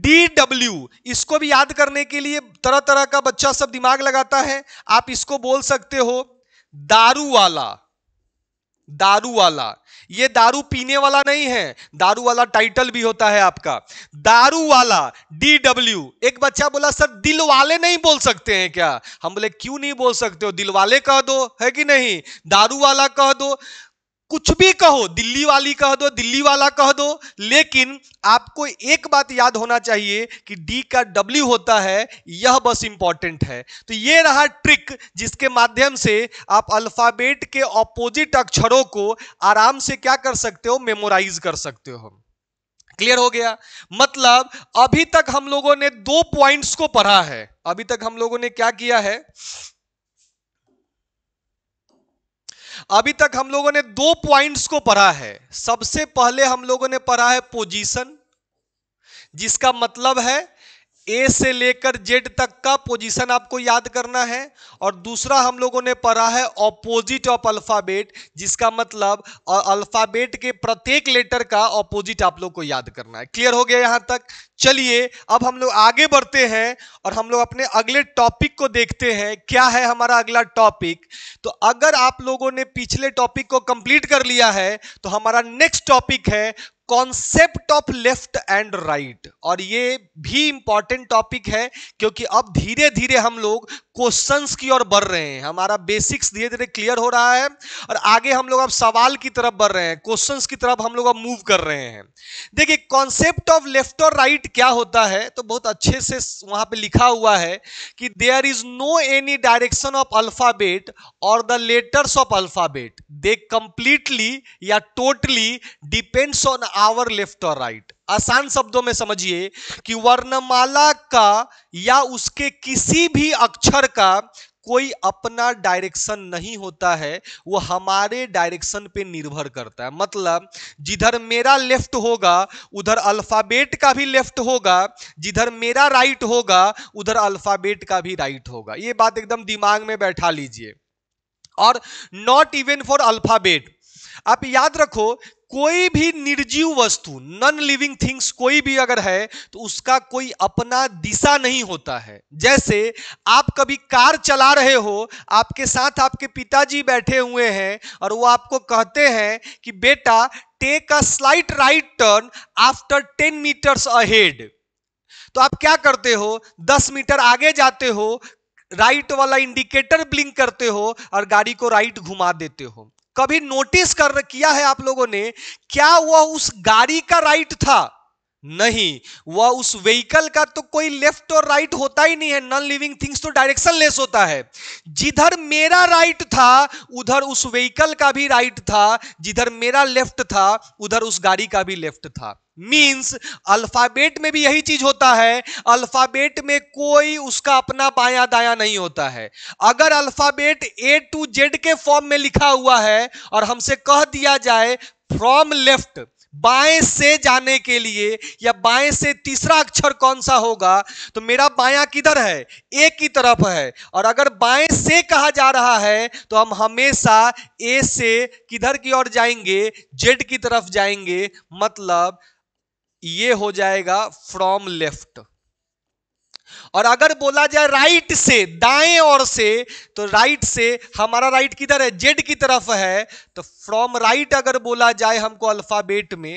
डी डब्ल्यू इसको भी याद करने के लिए तरह तरह का बच्चा सब दिमाग लगाता है आप इसको बोल सकते हो दारू वाला दारू वाला ये दारू पीने वाला नहीं है दारू वाला टाइटल भी होता है आपका दारू वाला डी डब्ल्यू एक बच्चा बोला सर दिल वाले नहीं बोल सकते हैं क्या हम बोले क्यों नहीं बोल सकते हो दिल वाले कह दो है कि नहीं दारू वाला कह दो कुछ भी कहो दिल्ली वाली कह दो दिल्ली वाला कह दो लेकिन आपको एक बात याद होना चाहिए कि डी का डब्ल्यू होता है यह बस इंपॉर्टेंट है तो ये रहा ट्रिक जिसके माध्यम से आप अल्फाबेट के ऑपोजिट अक्षरों को आराम से क्या कर सकते हो मेमोराइज कर सकते हो क्लियर हो गया मतलब अभी तक हम लोगों ने दो पॉइंट्स को पढ़ा है अभी तक हम लोगों ने क्या किया है अभी तक हम लोगों ने दो पॉइंट्स को पढ़ा है सबसे पहले हम लोगों ने पढ़ा है पोजीशन जिसका मतलब है ए से लेकर जेड तक का पोजीशन आपको याद करना है और दूसरा हम लोगों ने पढ़ा है ऑपोजिट ऑफ अल्फ़ाबेट जिसका मतलब अल्फ़ाबेट के प्रत्येक लेटर का ऑपोजिट आप लोग को याद करना है क्लियर हो गया यहाँ तक चलिए अब हम लोग आगे बढ़ते हैं और हम लोग अपने अगले टॉपिक को देखते हैं क्या है हमारा अगला टॉपिक तो अगर आप लोगों ने पिछले टॉपिक को कंप्लीट कर लिया है तो हमारा नेक्स्ट टॉपिक है concept of left and right और ये भी इंपॉर्टेंट टॉपिक है क्योंकि अब धीरे धीरे हम लोग क्वेश्चंस की ओर बढ़ रहे हैं हमारा बेसिक्स धीरे धीरे क्लियर हो रहा है और आगे हम लोग अब सवाल की तरफ बढ़ रहे हैं क्वेश्चंस की तरफ हम लोग अब मूव कर रहे हैं देखिए कॉन्सेप्ट ऑफ लेफ्ट और राइट क्या होता है तो बहुत अच्छे से वहां पे लिखा हुआ है कि there is no any direction of alphabet और the letters of alphabet they completely या totally depends on our left और राइट आसान शब्दों में समझिए कि वर्णमाला का या उसके किसी भी अक्षर का कोई अपना डायरेक्शन नहीं होता है वो हमारे डायरेक्शन पे निर्भर करता है मतलब जिधर मेरा लेफ्ट होगा उधर अल्फाबेट का भी लेफ्ट होगा जिधर मेरा राइट होगा उधर अल्फाबेट का भी राइट होगा ये बात एकदम दिमाग में बैठा लीजिए और नॉट इवन फॉर अल्फाबेट आप याद रखो कोई भी निर्जीव वस्तु नॉन लिविंग थिंग्स कोई भी अगर है तो उसका कोई अपना दिशा नहीं होता है जैसे आप कभी कार चला रहे हो आपके साथ आपके पिताजी बैठे हुए हैं और वो आपको कहते हैं कि बेटा take a slight right turn after ten metres ahead तो आप क्या करते हो दस मीटर आगे जाते हो राइट वाला इंडिकेटर ब्लिंक करते हो और गाड़ी को राइट घुमा देते हो कभी नोटिस कर किया है आप लोगों ने क्या वह उस गाड़ी का राइट था नहीं वह उस व्हीकल का तो कोई लेफ्ट और राइट होता ही नहीं है नॉन लिविंग थिंग्स तो डायरेक्शन लेस होता है जिधर मेरा राइट था उधर उस व्हीकल का भी राइट था जिधर मेरा लेफ्ट था उधर उस गाड़ी का भी लेफ्ट था मीन्स अल्फाबेट में भी यही चीज होता है अल्फाबेट में कोई उसका अपना बाया दाया नहीं होता है अगर अल्फाबेट ए टू जेड के फॉर्म में लिखा हुआ है और हमसे कह दिया जाए फ्रॉम लेफ्ट बाएं से जाने के लिए या बाएं से तीसरा अक्षर कौन सा होगा तो मेरा बाया किधर है ए की तरफ है और अगर बाएं से कहा जा रहा है तो हम हमेशा ए से किधर की ओर जाएंगे जेड की तरफ जाएंगे मतलब ये हो जाएगा फ्रॉम लेफ्ट और अगर बोला जाए राइट से दाएं ओर से तो राइट से हमारा राइट किधर है जेड की तरफ है तो फ्रॉम राइट अगर बोला जाए हमको अल्फाबेट में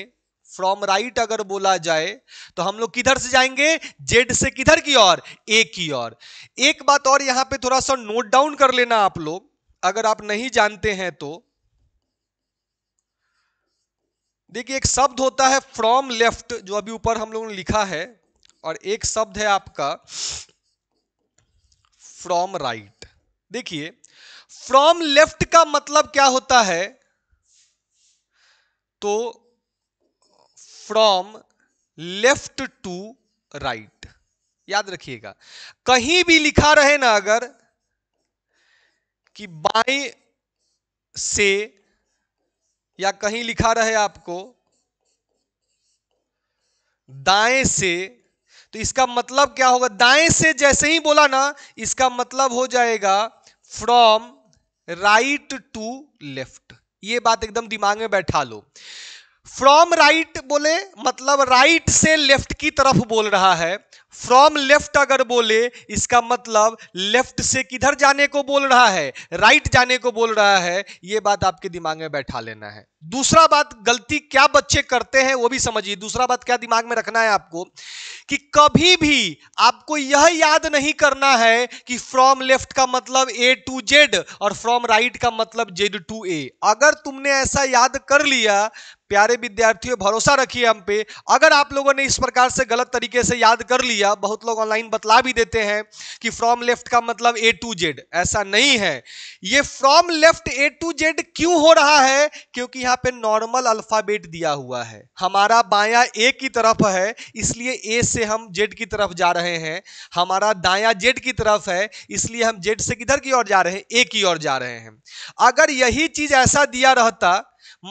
फ्रॉम राइट right अगर बोला जाए तो हम लोग किधर से जाएंगे जेड से किधर की ओर ए की ओर एक बात और यहां पे थोड़ा सा नोट डाउन कर लेना आप लोग अगर आप नहीं जानते हैं तो देखिए एक शब्द होता है फ्रॉम लेफ्ट जो अभी ऊपर हम लोगों ने लिखा है और एक शब्द है आपका फ्रॉम राइट देखिए फ्रॉम लेफ्ट का मतलब क्या होता है तो फ्रॉम लेफ्ट टू राइट याद रखिएगा कहीं भी लिखा रहे ना अगर कि बाएं से या कहीं लिखा रहे आपको दाएं से तो इसका मतलब क्या होगा दाएं से जैसे ही बोला ना इसका मतलब हो जाएगा फ्रॉम राइट टू लेफ्ट ये बात एकदम दिमाग में बैठा लो फ्रॉम राइट right बोले मतलब राइट right से लेफ्ट की तरफ बोल रहा है फ्रॉम लेफ्ट अगर बोले इसका मतलब लेफ्ट से किधर जाने को बोल रहा है राइट right जाने को बोल रहा है ये बात आपके दिमाग में बैठा लेना है दूसरा बात गलती क्या बच्चे करते हैं वो भी समझिए दूसरा बात क्या दिमाग में रखना है आपको कि कभी भी आपको यह याद नहीं करना है कि फ्रॉम लेफ्ट का मतलब ए टू जेड और फ्रॉम राइट का मतलब जेड टू ए अगर तुमने ऐसा याद कर लिया प्यारे विद्यार्थियों भरोसा रखिए हम पे अगर आप लोगों ने इस प्रकार से गलत तरीके से याद कर लिया बहुत लोग ऑनलाइन बतला भी देते हैं कि फ्रॉम लेफ्ट का मतलब ए टू जेड ऐसा नहीं है ये from left A to Z क्यों हो रहा है क्योंकि यहाँ पे नॉर्मल अल्फाबेट दिया हुआ है हमारा बाया ए की तरफ है इसलिए ए से हम जेड की तरफ जा रहे हैं हमारा दाया जेड की तरफ है इसलिए हम जेड से किधर की ओर जा रहे हैं ए की ओर जा रहे हैं अगर यही चीज ऐसा दिया रहता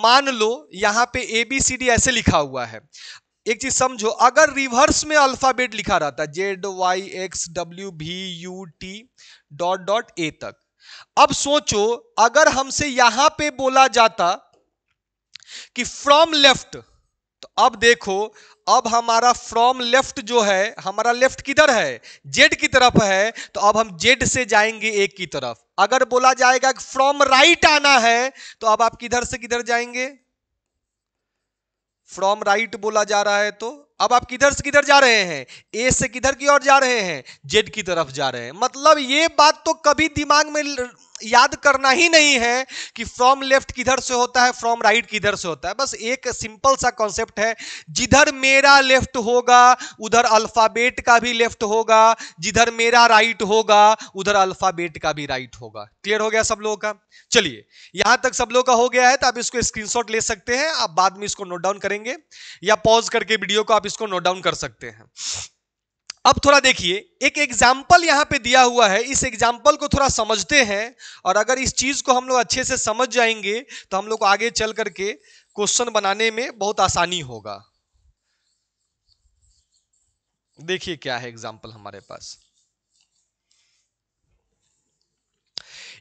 मान लो यहाँ पे ए बी सी डी ऐसे लिखा हुआ है एक चीज समझो अगर रिवर्स में अल्फाबेट लिखा रहता Z Y X W V U T dot dot A तक अब सोचो अगर हमसे यहां पे बोला जाता कि फ्रॉम लेफ्ट तो अब देखो अब हमारा फ्रॉम लेफ्ट जो है हमारा लेफ्ट किधर है जेड की तरफ है तो अब हम जेड से जाएंगे ए की तरफ अगर बोला जाएगा कि फ्रॉम राइट आना है तो अब आप किधर से किधर जाएंगे फ्रॉम राइट right बोला जा रहा है तो अब आप किधर से किधर जा रहे हैं ए से किधर की ओर जा रहे हैं जेड की तरफ जा रहे हैं मतलब ये बात तो कभी दिमाग में याद करना ही नहीं है कि फ्रॉम लेफ्ट किधर से होता है फ्रॉम राइट right किधर से होता है बस एक सिंपल सा कॉन्सेप्ट है जिधर मेरा लेफ्ट होगा उधर अल्फाबेट का भी लेफ्ट होगा जिधर मेरा राइट right होगा उधर अल्फाबेट का भी राइट right होगा क्लियर हो गया सब लोगों का चलिए यहां तक सब लोगों का हो गया है तो आप इसको स्क्रीनशॉट ले सकते हैं आप बाद में इसको नोट डाउन करेंगे या पॉज करके वीडियो को आप इसको नोट डाउन कर सकते हैं अब थोड़ा देखिए एक एग्जाम्पल यहाँ पे दिया हुआ है इस एग्जाम्पल को थोड़ा समझते हैं और अगर इस चीज़ को हम लोग अच्छे से समझ जाएंगे तो हम लोग को आगे चल करके क्वेश्चन बनाने में बहुत आसानी होगा देखिए क्या है एग्जाम्पल हमारे पास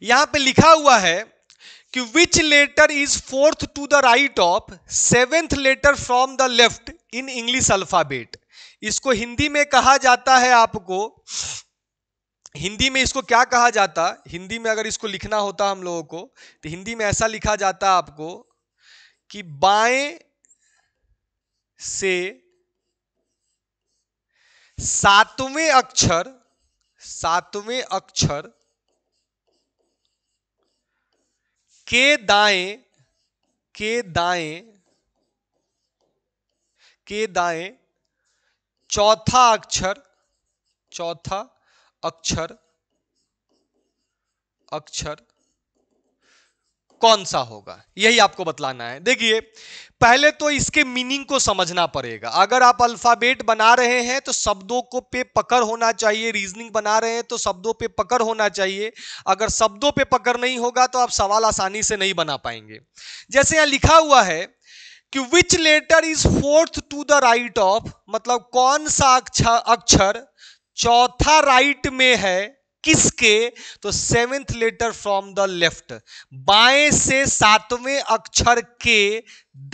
यहां पे लिखा हुआ है कि which letter is fourth to the right of seventh letter from the left in English alphabet इसको हिंदी में कहा जाता है आपको हिंदी में इसको क्या कहा जाता हिंदी में अगर इसको लिखना होता हम लोगों को तो हिंदी में ऐसा लिखा जाता आपको कि बाएं से सातवें अक्षर सातवें अक्षर के दाएं के दाएं के दाएं चौथा अक्षर चौथा अक्षर अक्षर कौन सा होगा यही आपको बतलाना है देखिए पहले तो इसके मीनिंग को समझना पड़ेगा अगर आप अल्फाबेट बना रहे हैं तो शब्दों को पे पकड़ होना चाहिए रीजनिंग बना रहे हैं तो शब्दों पे पकड़ होना चाहिए अगर शब्दों पे पकड़ नहीं होगा तो आप सवाल आसानी से नहीं बना पाएंगे जैसे यहां लिखा हुआ है कि which letter is fourth to the right of मतलब कौन सा अक्षर चौथा राइट में है किसके तो seventh letter from the left बाएं से सातवें अक्षर के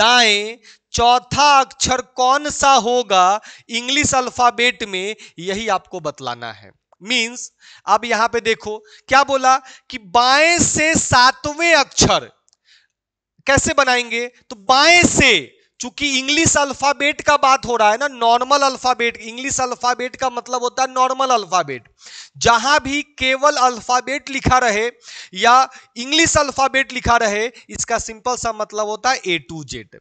दाएं चौथा अक्षर कौन सा होगा इंग्लिश अल्फाबेट में यही आपको बतलाना है मींस अब यहां पे देखो क्या बोला कि बाएं से सातवें अक्षर कैसे बनाएंगे तो बाएं से चूंकि इंग्लिश अल्फाबेट का बात हो रहा है ना नॉर्मल अल्फाबेट इंग्लिश अल्फाबेट का मतलब होता है नॉर्मल अल्फाबेट जहां भी केवल अल्फाबेट लिखा रहे या इंग्लिश अल्फाबेट लिखा रहे इसका सिंपल सा मतलब होता है ए टू जेड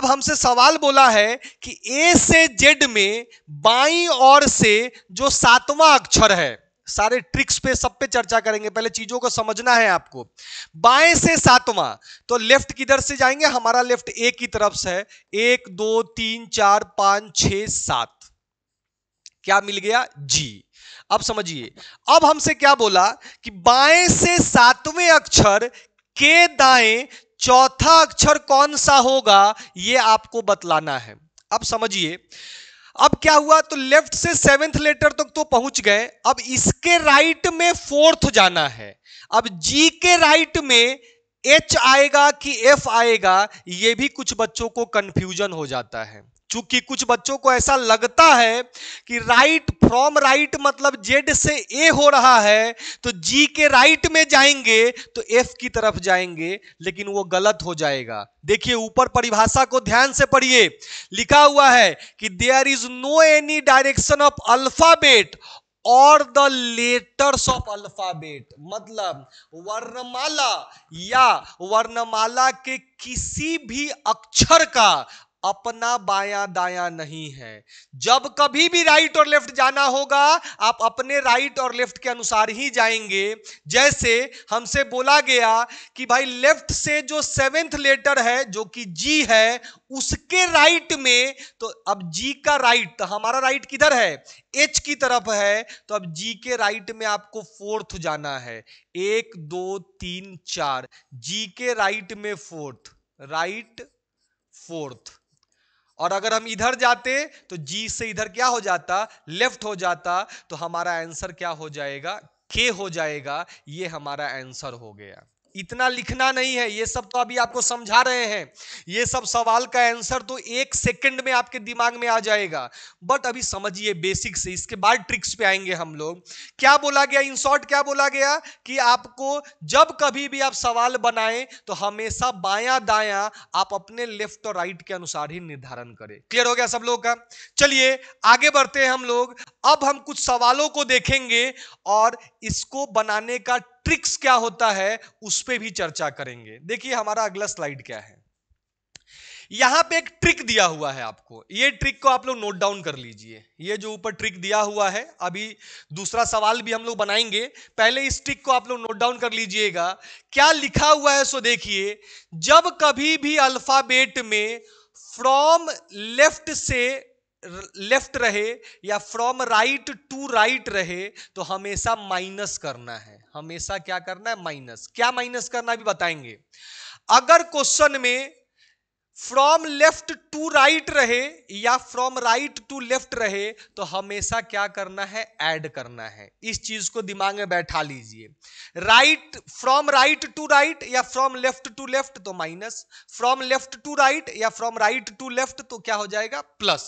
अब हमसे सवाल बोला है कि ए से जेड में बाई और से जो सातवां अक्षर है सारे ट्रिक्स पे सब पे चर्चा करेंगे पहले चीजों को समझना है आपको बाएं से सातवां तो लेफ्ट किधर से जाएंगे हमारा लेफ्ट ए की तरफ से है एक दो तीन चार पांच छ सात क्या मिल गया जी अब समझिए अब हमसे क्या बोला कि बाएं से सातवें अक्षर के दाएं चौथा अक्षर कौन सा होगा ये आपको बतलाना है अब समझिए अब क्या हुआ तो लेफ्ट से सेवेंथ लेटर तक तो पहुंच गए अब इसके राइट में फोर्थ जाना है अब जी के राइट में एच आएगा कि एफ आएगा ये भी कुछ बच्चों को कंफ्यूजन हो जाता है चूंकि कुछ बच्चों को ऐसा लगता है कि राइट फ्रॉम राइट मतलब जेड से ए हो रहा है तो जी के राइट में जाएंगे तो एफ की तरफ जाएंगे लेकिन वो गलत हो जाएगा देखिए ऊपर परिभाषा को ध्यान से पढ़िए लिखा हुआ है कि there is no any direction of alphabet और द लेटर्स ऑफ अल्फाबेट मतलब वर्णमाला या वर्णमाला के किसी भी अक्षर का अपना बाया दाया नहीं है जब कभी भी राइट और लेफ्ट जाना होगा आप अपने राइट और लेफ्ट के अनुसार ही जाएंगे जैसे हमसे बोला गया कि भाई लेफ्ट से जो सेवेंथ लेटर है जो कि जी है उसके राइट में तो अब जी का राइट तो हमारा राइट किधर है एच की तरफ है तो अब जी के राइट में आपको फोर्थ जाना है एक दो तीन चार जी के राइट में फोर्थ राइट फोर्थ और अगर हम इधर जाते तो जी से इधर क्या हो जाता लेफ्ट हो जाता तो हमारा आंसर क्या हो जाएगा के हो जाएगा ये हमारा आंसर हो गया इतना लिखना नहीं है ये सब तो अभी आपको समझा रहे हैं ये सब सवाल का आंसर तो एक सेकंड में आपके दिमाग में आ जाएगा बट अभी समझिए बेसिक से इसके बाद ट्रिक्स पे आएंगे हम लोग क्या बोला गया इन शॉर्ट क्या बोला गया कि आपको जब कभी भी आप सवाल बनाएं तो हमेशा बाया दाया आप अपने लेफ्ट और राइट के अनुसार ही निर्धारण करें क्लियर हो गया सब लोग का चलिए आगे बढ़ते हैं हम लोग अब हम कुछ सवालों को देखेंगे और इसको बनाने का ट्रिक्स क्या होता है उस पर भी चर्चा करेंगे देखिए हमारा अगला स्लाइड क्या है यहां पे एक ट्रिक दिया हुआ है आपको ये ट्रिक को आप लोग नोट डाउन कर लीजिए ये जो ऊपर ट्रिक दिया हुआ है अभी दूसरा सवाल भी हम लोग बनाएंगे पहले इस ट्रिक को आप लोग नोट डाउन कर लीजिएगा क्या लिखा हुआ है सो देखिए जब कभी भी अल्फाबेट में फ्रॉम लेफ्ट से लेफ्ट रहे या फ्रॉम राइट टू राइट रहे तो हमेशा माइनस करना है हमेशा क्या करना है माइनस क्या माइनस करना भी बताएंगे अगर क्वेश्चन में फ्रॉम लेफ्ट टू राइट रहे या फ्रॉम राइट टू लेफ्ट रहे तो हमेशा क्या करना है ऐड करना है इस चीज को दिमाग में बैठा लीजिए right from right to right या फ्रॉम लेफ्ट टू लेफ्ट तो minus from left to right या फ्रॉम राइट टू लेफ्ट तो क्या हो जाएगा प्लस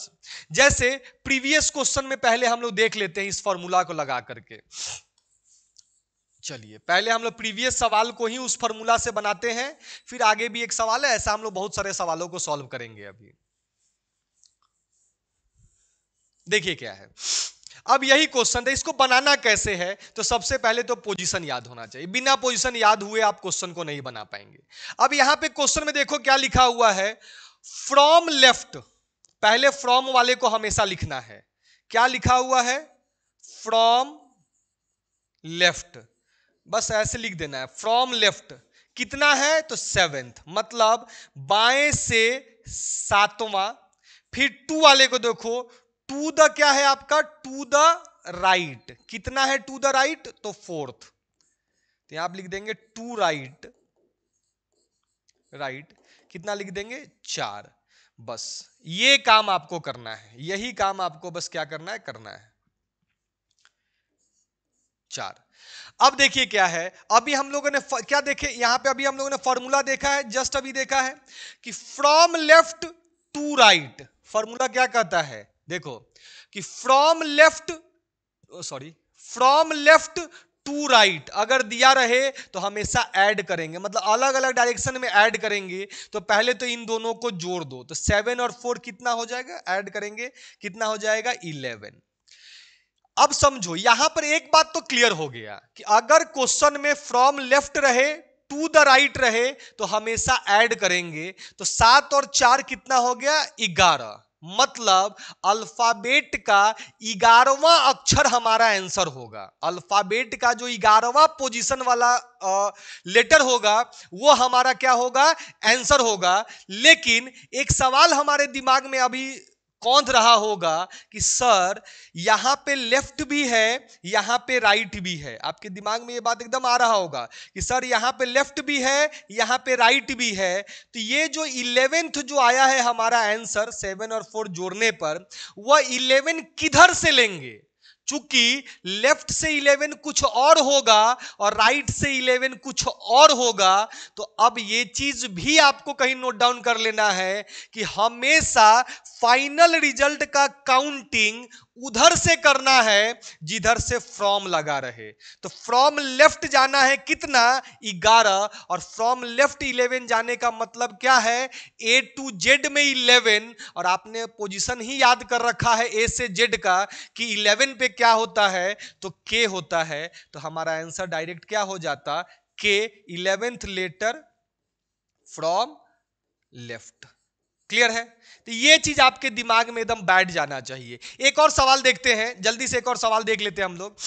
जैसे प्रीवियस क्वेश्चन में पहले हम लोग देख लेते हैं इस फॉर्मूला को लगा करके चलिए पहले हम लोग प्रीवियस सवाल को ही उस फॉर्मूला से बनाते हैं फिर आगे भी एक सवाल है ऐसा हम लोग बहुत सारे सवालों को सॉल्व करेंगे अभी देखिए क्या है अब यही क्वेश्चन था इसको बनाना कैसे है तो सबसे पहले तो पोजीशन याद होना चाहिए बिना पोजीशन याद हुए आप क्वेश्चन को नहीं बना पाएंगे अब यहां पे क्वेश्चन में देखो क्या लिखा हुआ है फ्रॉम लेफ्ट पहले फ्रॉम वाले को हमेशा लिखना है क्या लिखा हुआ है फ्रॉम लेफ्ट बस ऐसे लिख देना है फ्रॉम लेफ्ट कितना है तो सेवेंथ मतलब बाएं से सातवां फिर टू वाले को देखो टू द क्या है आपका टू द राइट कितना है टू द राइट तो फोर्थ तो यहां आप लिख देंगे टू राइट राइट कितना लिख देंगे चार बस ये काम आपको करना है यही काम आपको बस क्या करना है करना है चार अब देखिए क्या है अभी हम लोगों ने क्या देखे यहां पे अभी हम लोगों ने फॉर्मूला देखा है जस्ट अभी देखा है कि from left to right formula क्या कहता है देखो कि from left sorry from left to right अगर दिया रहे तो हमेशा ऐड करेंगे मतलब अलग अलग डायरेक्शन में ऐड करेंगे तो पहले तो इन दोनों को जोड़ दो तो सेवन और फोर कितना हो जाएगा ऐड करेंगे कितना हो जाएगा इलेवन अब समझो यहां पर एक बात तो क्लियर हो गया कि अगर क्वेश्चन में फ्रॉम लेफ्ट रहे टू द राइट रहे तो हमेशा ऐड करेंगे तो सात और चार कितना हो गया ग्यारह मतलब अल्फाबेट का ग्यारहवा अक्षर हमारा आंसर होगा अल्फाबेट का जो ग्यारहवा पोजीशन वाला आ, लेटर होगा वो हमारा क्या होगा आंसर होगा लेकिन एक सवाल हमारे दिमाग में अभी कौन रहा होगा कि सर यहाँ पे लेफ्ट भी है यहाँ पे राइट भी है आपके दिमाग में ये बात एकदम आ रहा होगा कि सर यहाँ पे लेफ्ट भी है यहाँ पे राइट भी है तो ये जो इलेवेंथ जो आया है हमारा आंसर सेवन और फोर जोड़ने पर वह इलेवन किधर से लेंगे चूंकि लेफ्ट से इलेवन कुछ और होगा और राइट से इलेवन कुछ और होगा तो अब ये चीज भी आपको कहीं नोट डाउन कर लेना है कि हमेशा फाइनल रिजल्ट का काउंटिंग उधर से करना है जिधर से फ्रॉम लगा रहे तो फ्रॉम लेफ्ट जाना है कितना ग्यारह और फ्रॉम लेफ्ट इलेवन जाने का मतलब क्या है ए टू जेड में इलेवन और आपने पोजीशन ही याद कर रखा है ए से जेड का कि इलेवन पे क्या होता है तो के होता है तो हमारा आंसर डायरेक्ट क्या हो जाता के eleventh letter from left clear है तो ये चीज आपके दिमाग में एकदम बैठ जाना चाहिए एक और सवाल देखते हैं जल्दी से एक और सवाल देख लेते हैं हम लोग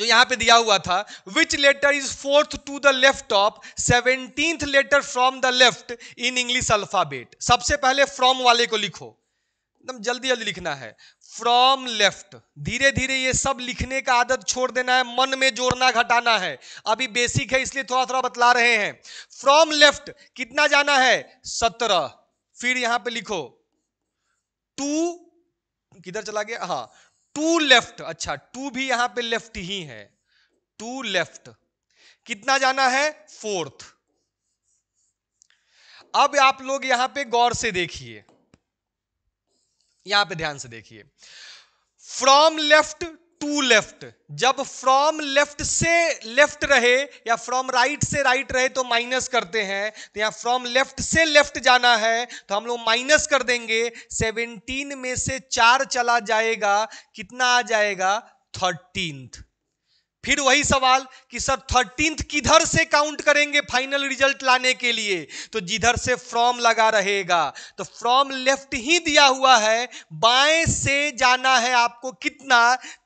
जो यहां पे दिया हुआ था which letter is fourth to the left of seventeenth letter from the left in English alphabet सबसे पहले फ्रॉम वाले को लिखो एकदम जल्दी जल्दी लिखना है फ्रॉम लेफ्ट धीरे धीरे ये सब लिखने का आदत छोड़ देना है मन में जोड़ना घटाना है अभी बेसिक है इसलिए थोड़ा थोड़ा बतला रहे हैं फ्रॉम लेफ्ट कितना जाना है सत्रह फिर यहां पे लिखो टू किधर चला गया हा टू लेफ्ट अच्छा टू भी यहां पे लेफ्ट ही है टू लेफ्ट कितना जाना है फोर्थ अब आप लोग यहां पे गौर से देखिए यहां पे ध्यान से देखिए फ्रॉम लेफ्ट टू लेफ्ट जब फ्रॉम लेफ्ट से लेफ्ट रहे या फ्रॉम राइट right से राइट right रहे तो माइनस करते हैं तो यहां फ्रॉम लेफ्ट से लेफ्ट जाना है तो हम लोग माइनस कर देंगे सेवनटीन में से चार चला जाएगा कितना आ जाएगा थर्टींथ फिर वही सवाल कि सर थर्टींथ किधर से काउंट करेंगे फाइनल रिजल्ट लाने के लिए तो जिधर से फ्रॉम लगा रहेगा तो फ्रॉम लेफ्ट ही दिया हुआ है बाएं से जाना है आपको कितना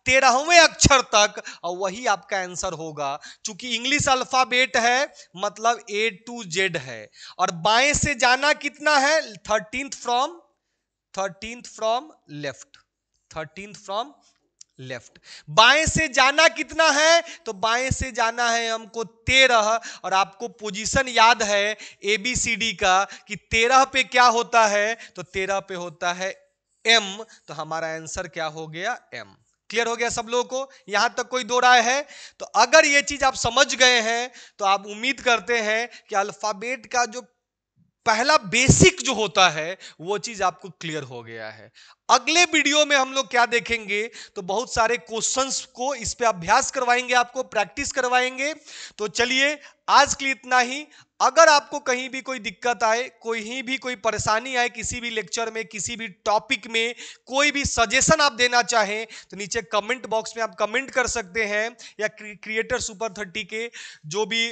तेरहवें अक्षर तक और वही आपका आंसर होगा चूंकि इंग्लिश अल्फाबेट है मतलब ए टू जेड है और बाएं से जाना कितना है thirteenth from thirteenth from left thirteenth from left बाएं से जाना कितना है तो बाएं से जाना है हमको तेरह और आपको पोजीशन याद है ए बी सी डी का कि तेरह पे क्या होता है तो तेरह पे होता है एम तो हमारा आंसर क्या हो गया एम क्लियर हो गया सब लोगों को यहां तक कोई दो राय है तो अगर ये चीज आप समझ गए हैं तो आप उम्मीद करते हैं कि अल्फाबेट का जो पहला बेसिक जो होता है वो चीज आपको क्लियर हो गया है अगले वीडियो में हम लोग क्या देखेंगे तो बहुत सारे क्वेश्चंस को इस पे अभ्यास करवाएंगे आपको प्रैक्टिस करवाएंगे तो चलिए आज के लिए इतना ही अगर आपको कहीं भी कोई दिक्कत आए कोई भी कोई परेशानी आए किसी भी लेक्चर में किसी भी टॉपिक में कोई भी सजेशन आप देना चाहें तो नीचे कमेंट बॉक्स में आप कमेंट कर सकते हैं या क्रिएटर सुपर थर्टी के जो भी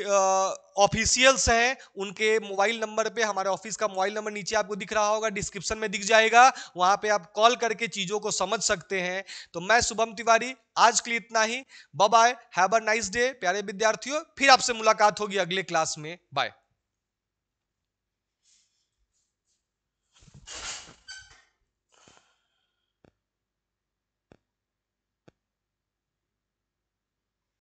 ऑफिशियल्स हैं उनके मोबाइल नंबर पे हमारे ऑफिस का मोबाइल नंबर नीचे आपको दिख रहा होगा डिस्क्रिप्शन में दिख जाएगा वहाँ पर आप कॉल कॉल करके चीज़ों को समझ सकते हैं तो मैं शुभम तिवारी आज के लिए इतना ही bye have a nice day प्यारे विद्यार्थियों फिर आपसे मुलाकात होगी अगले क्लास में बाय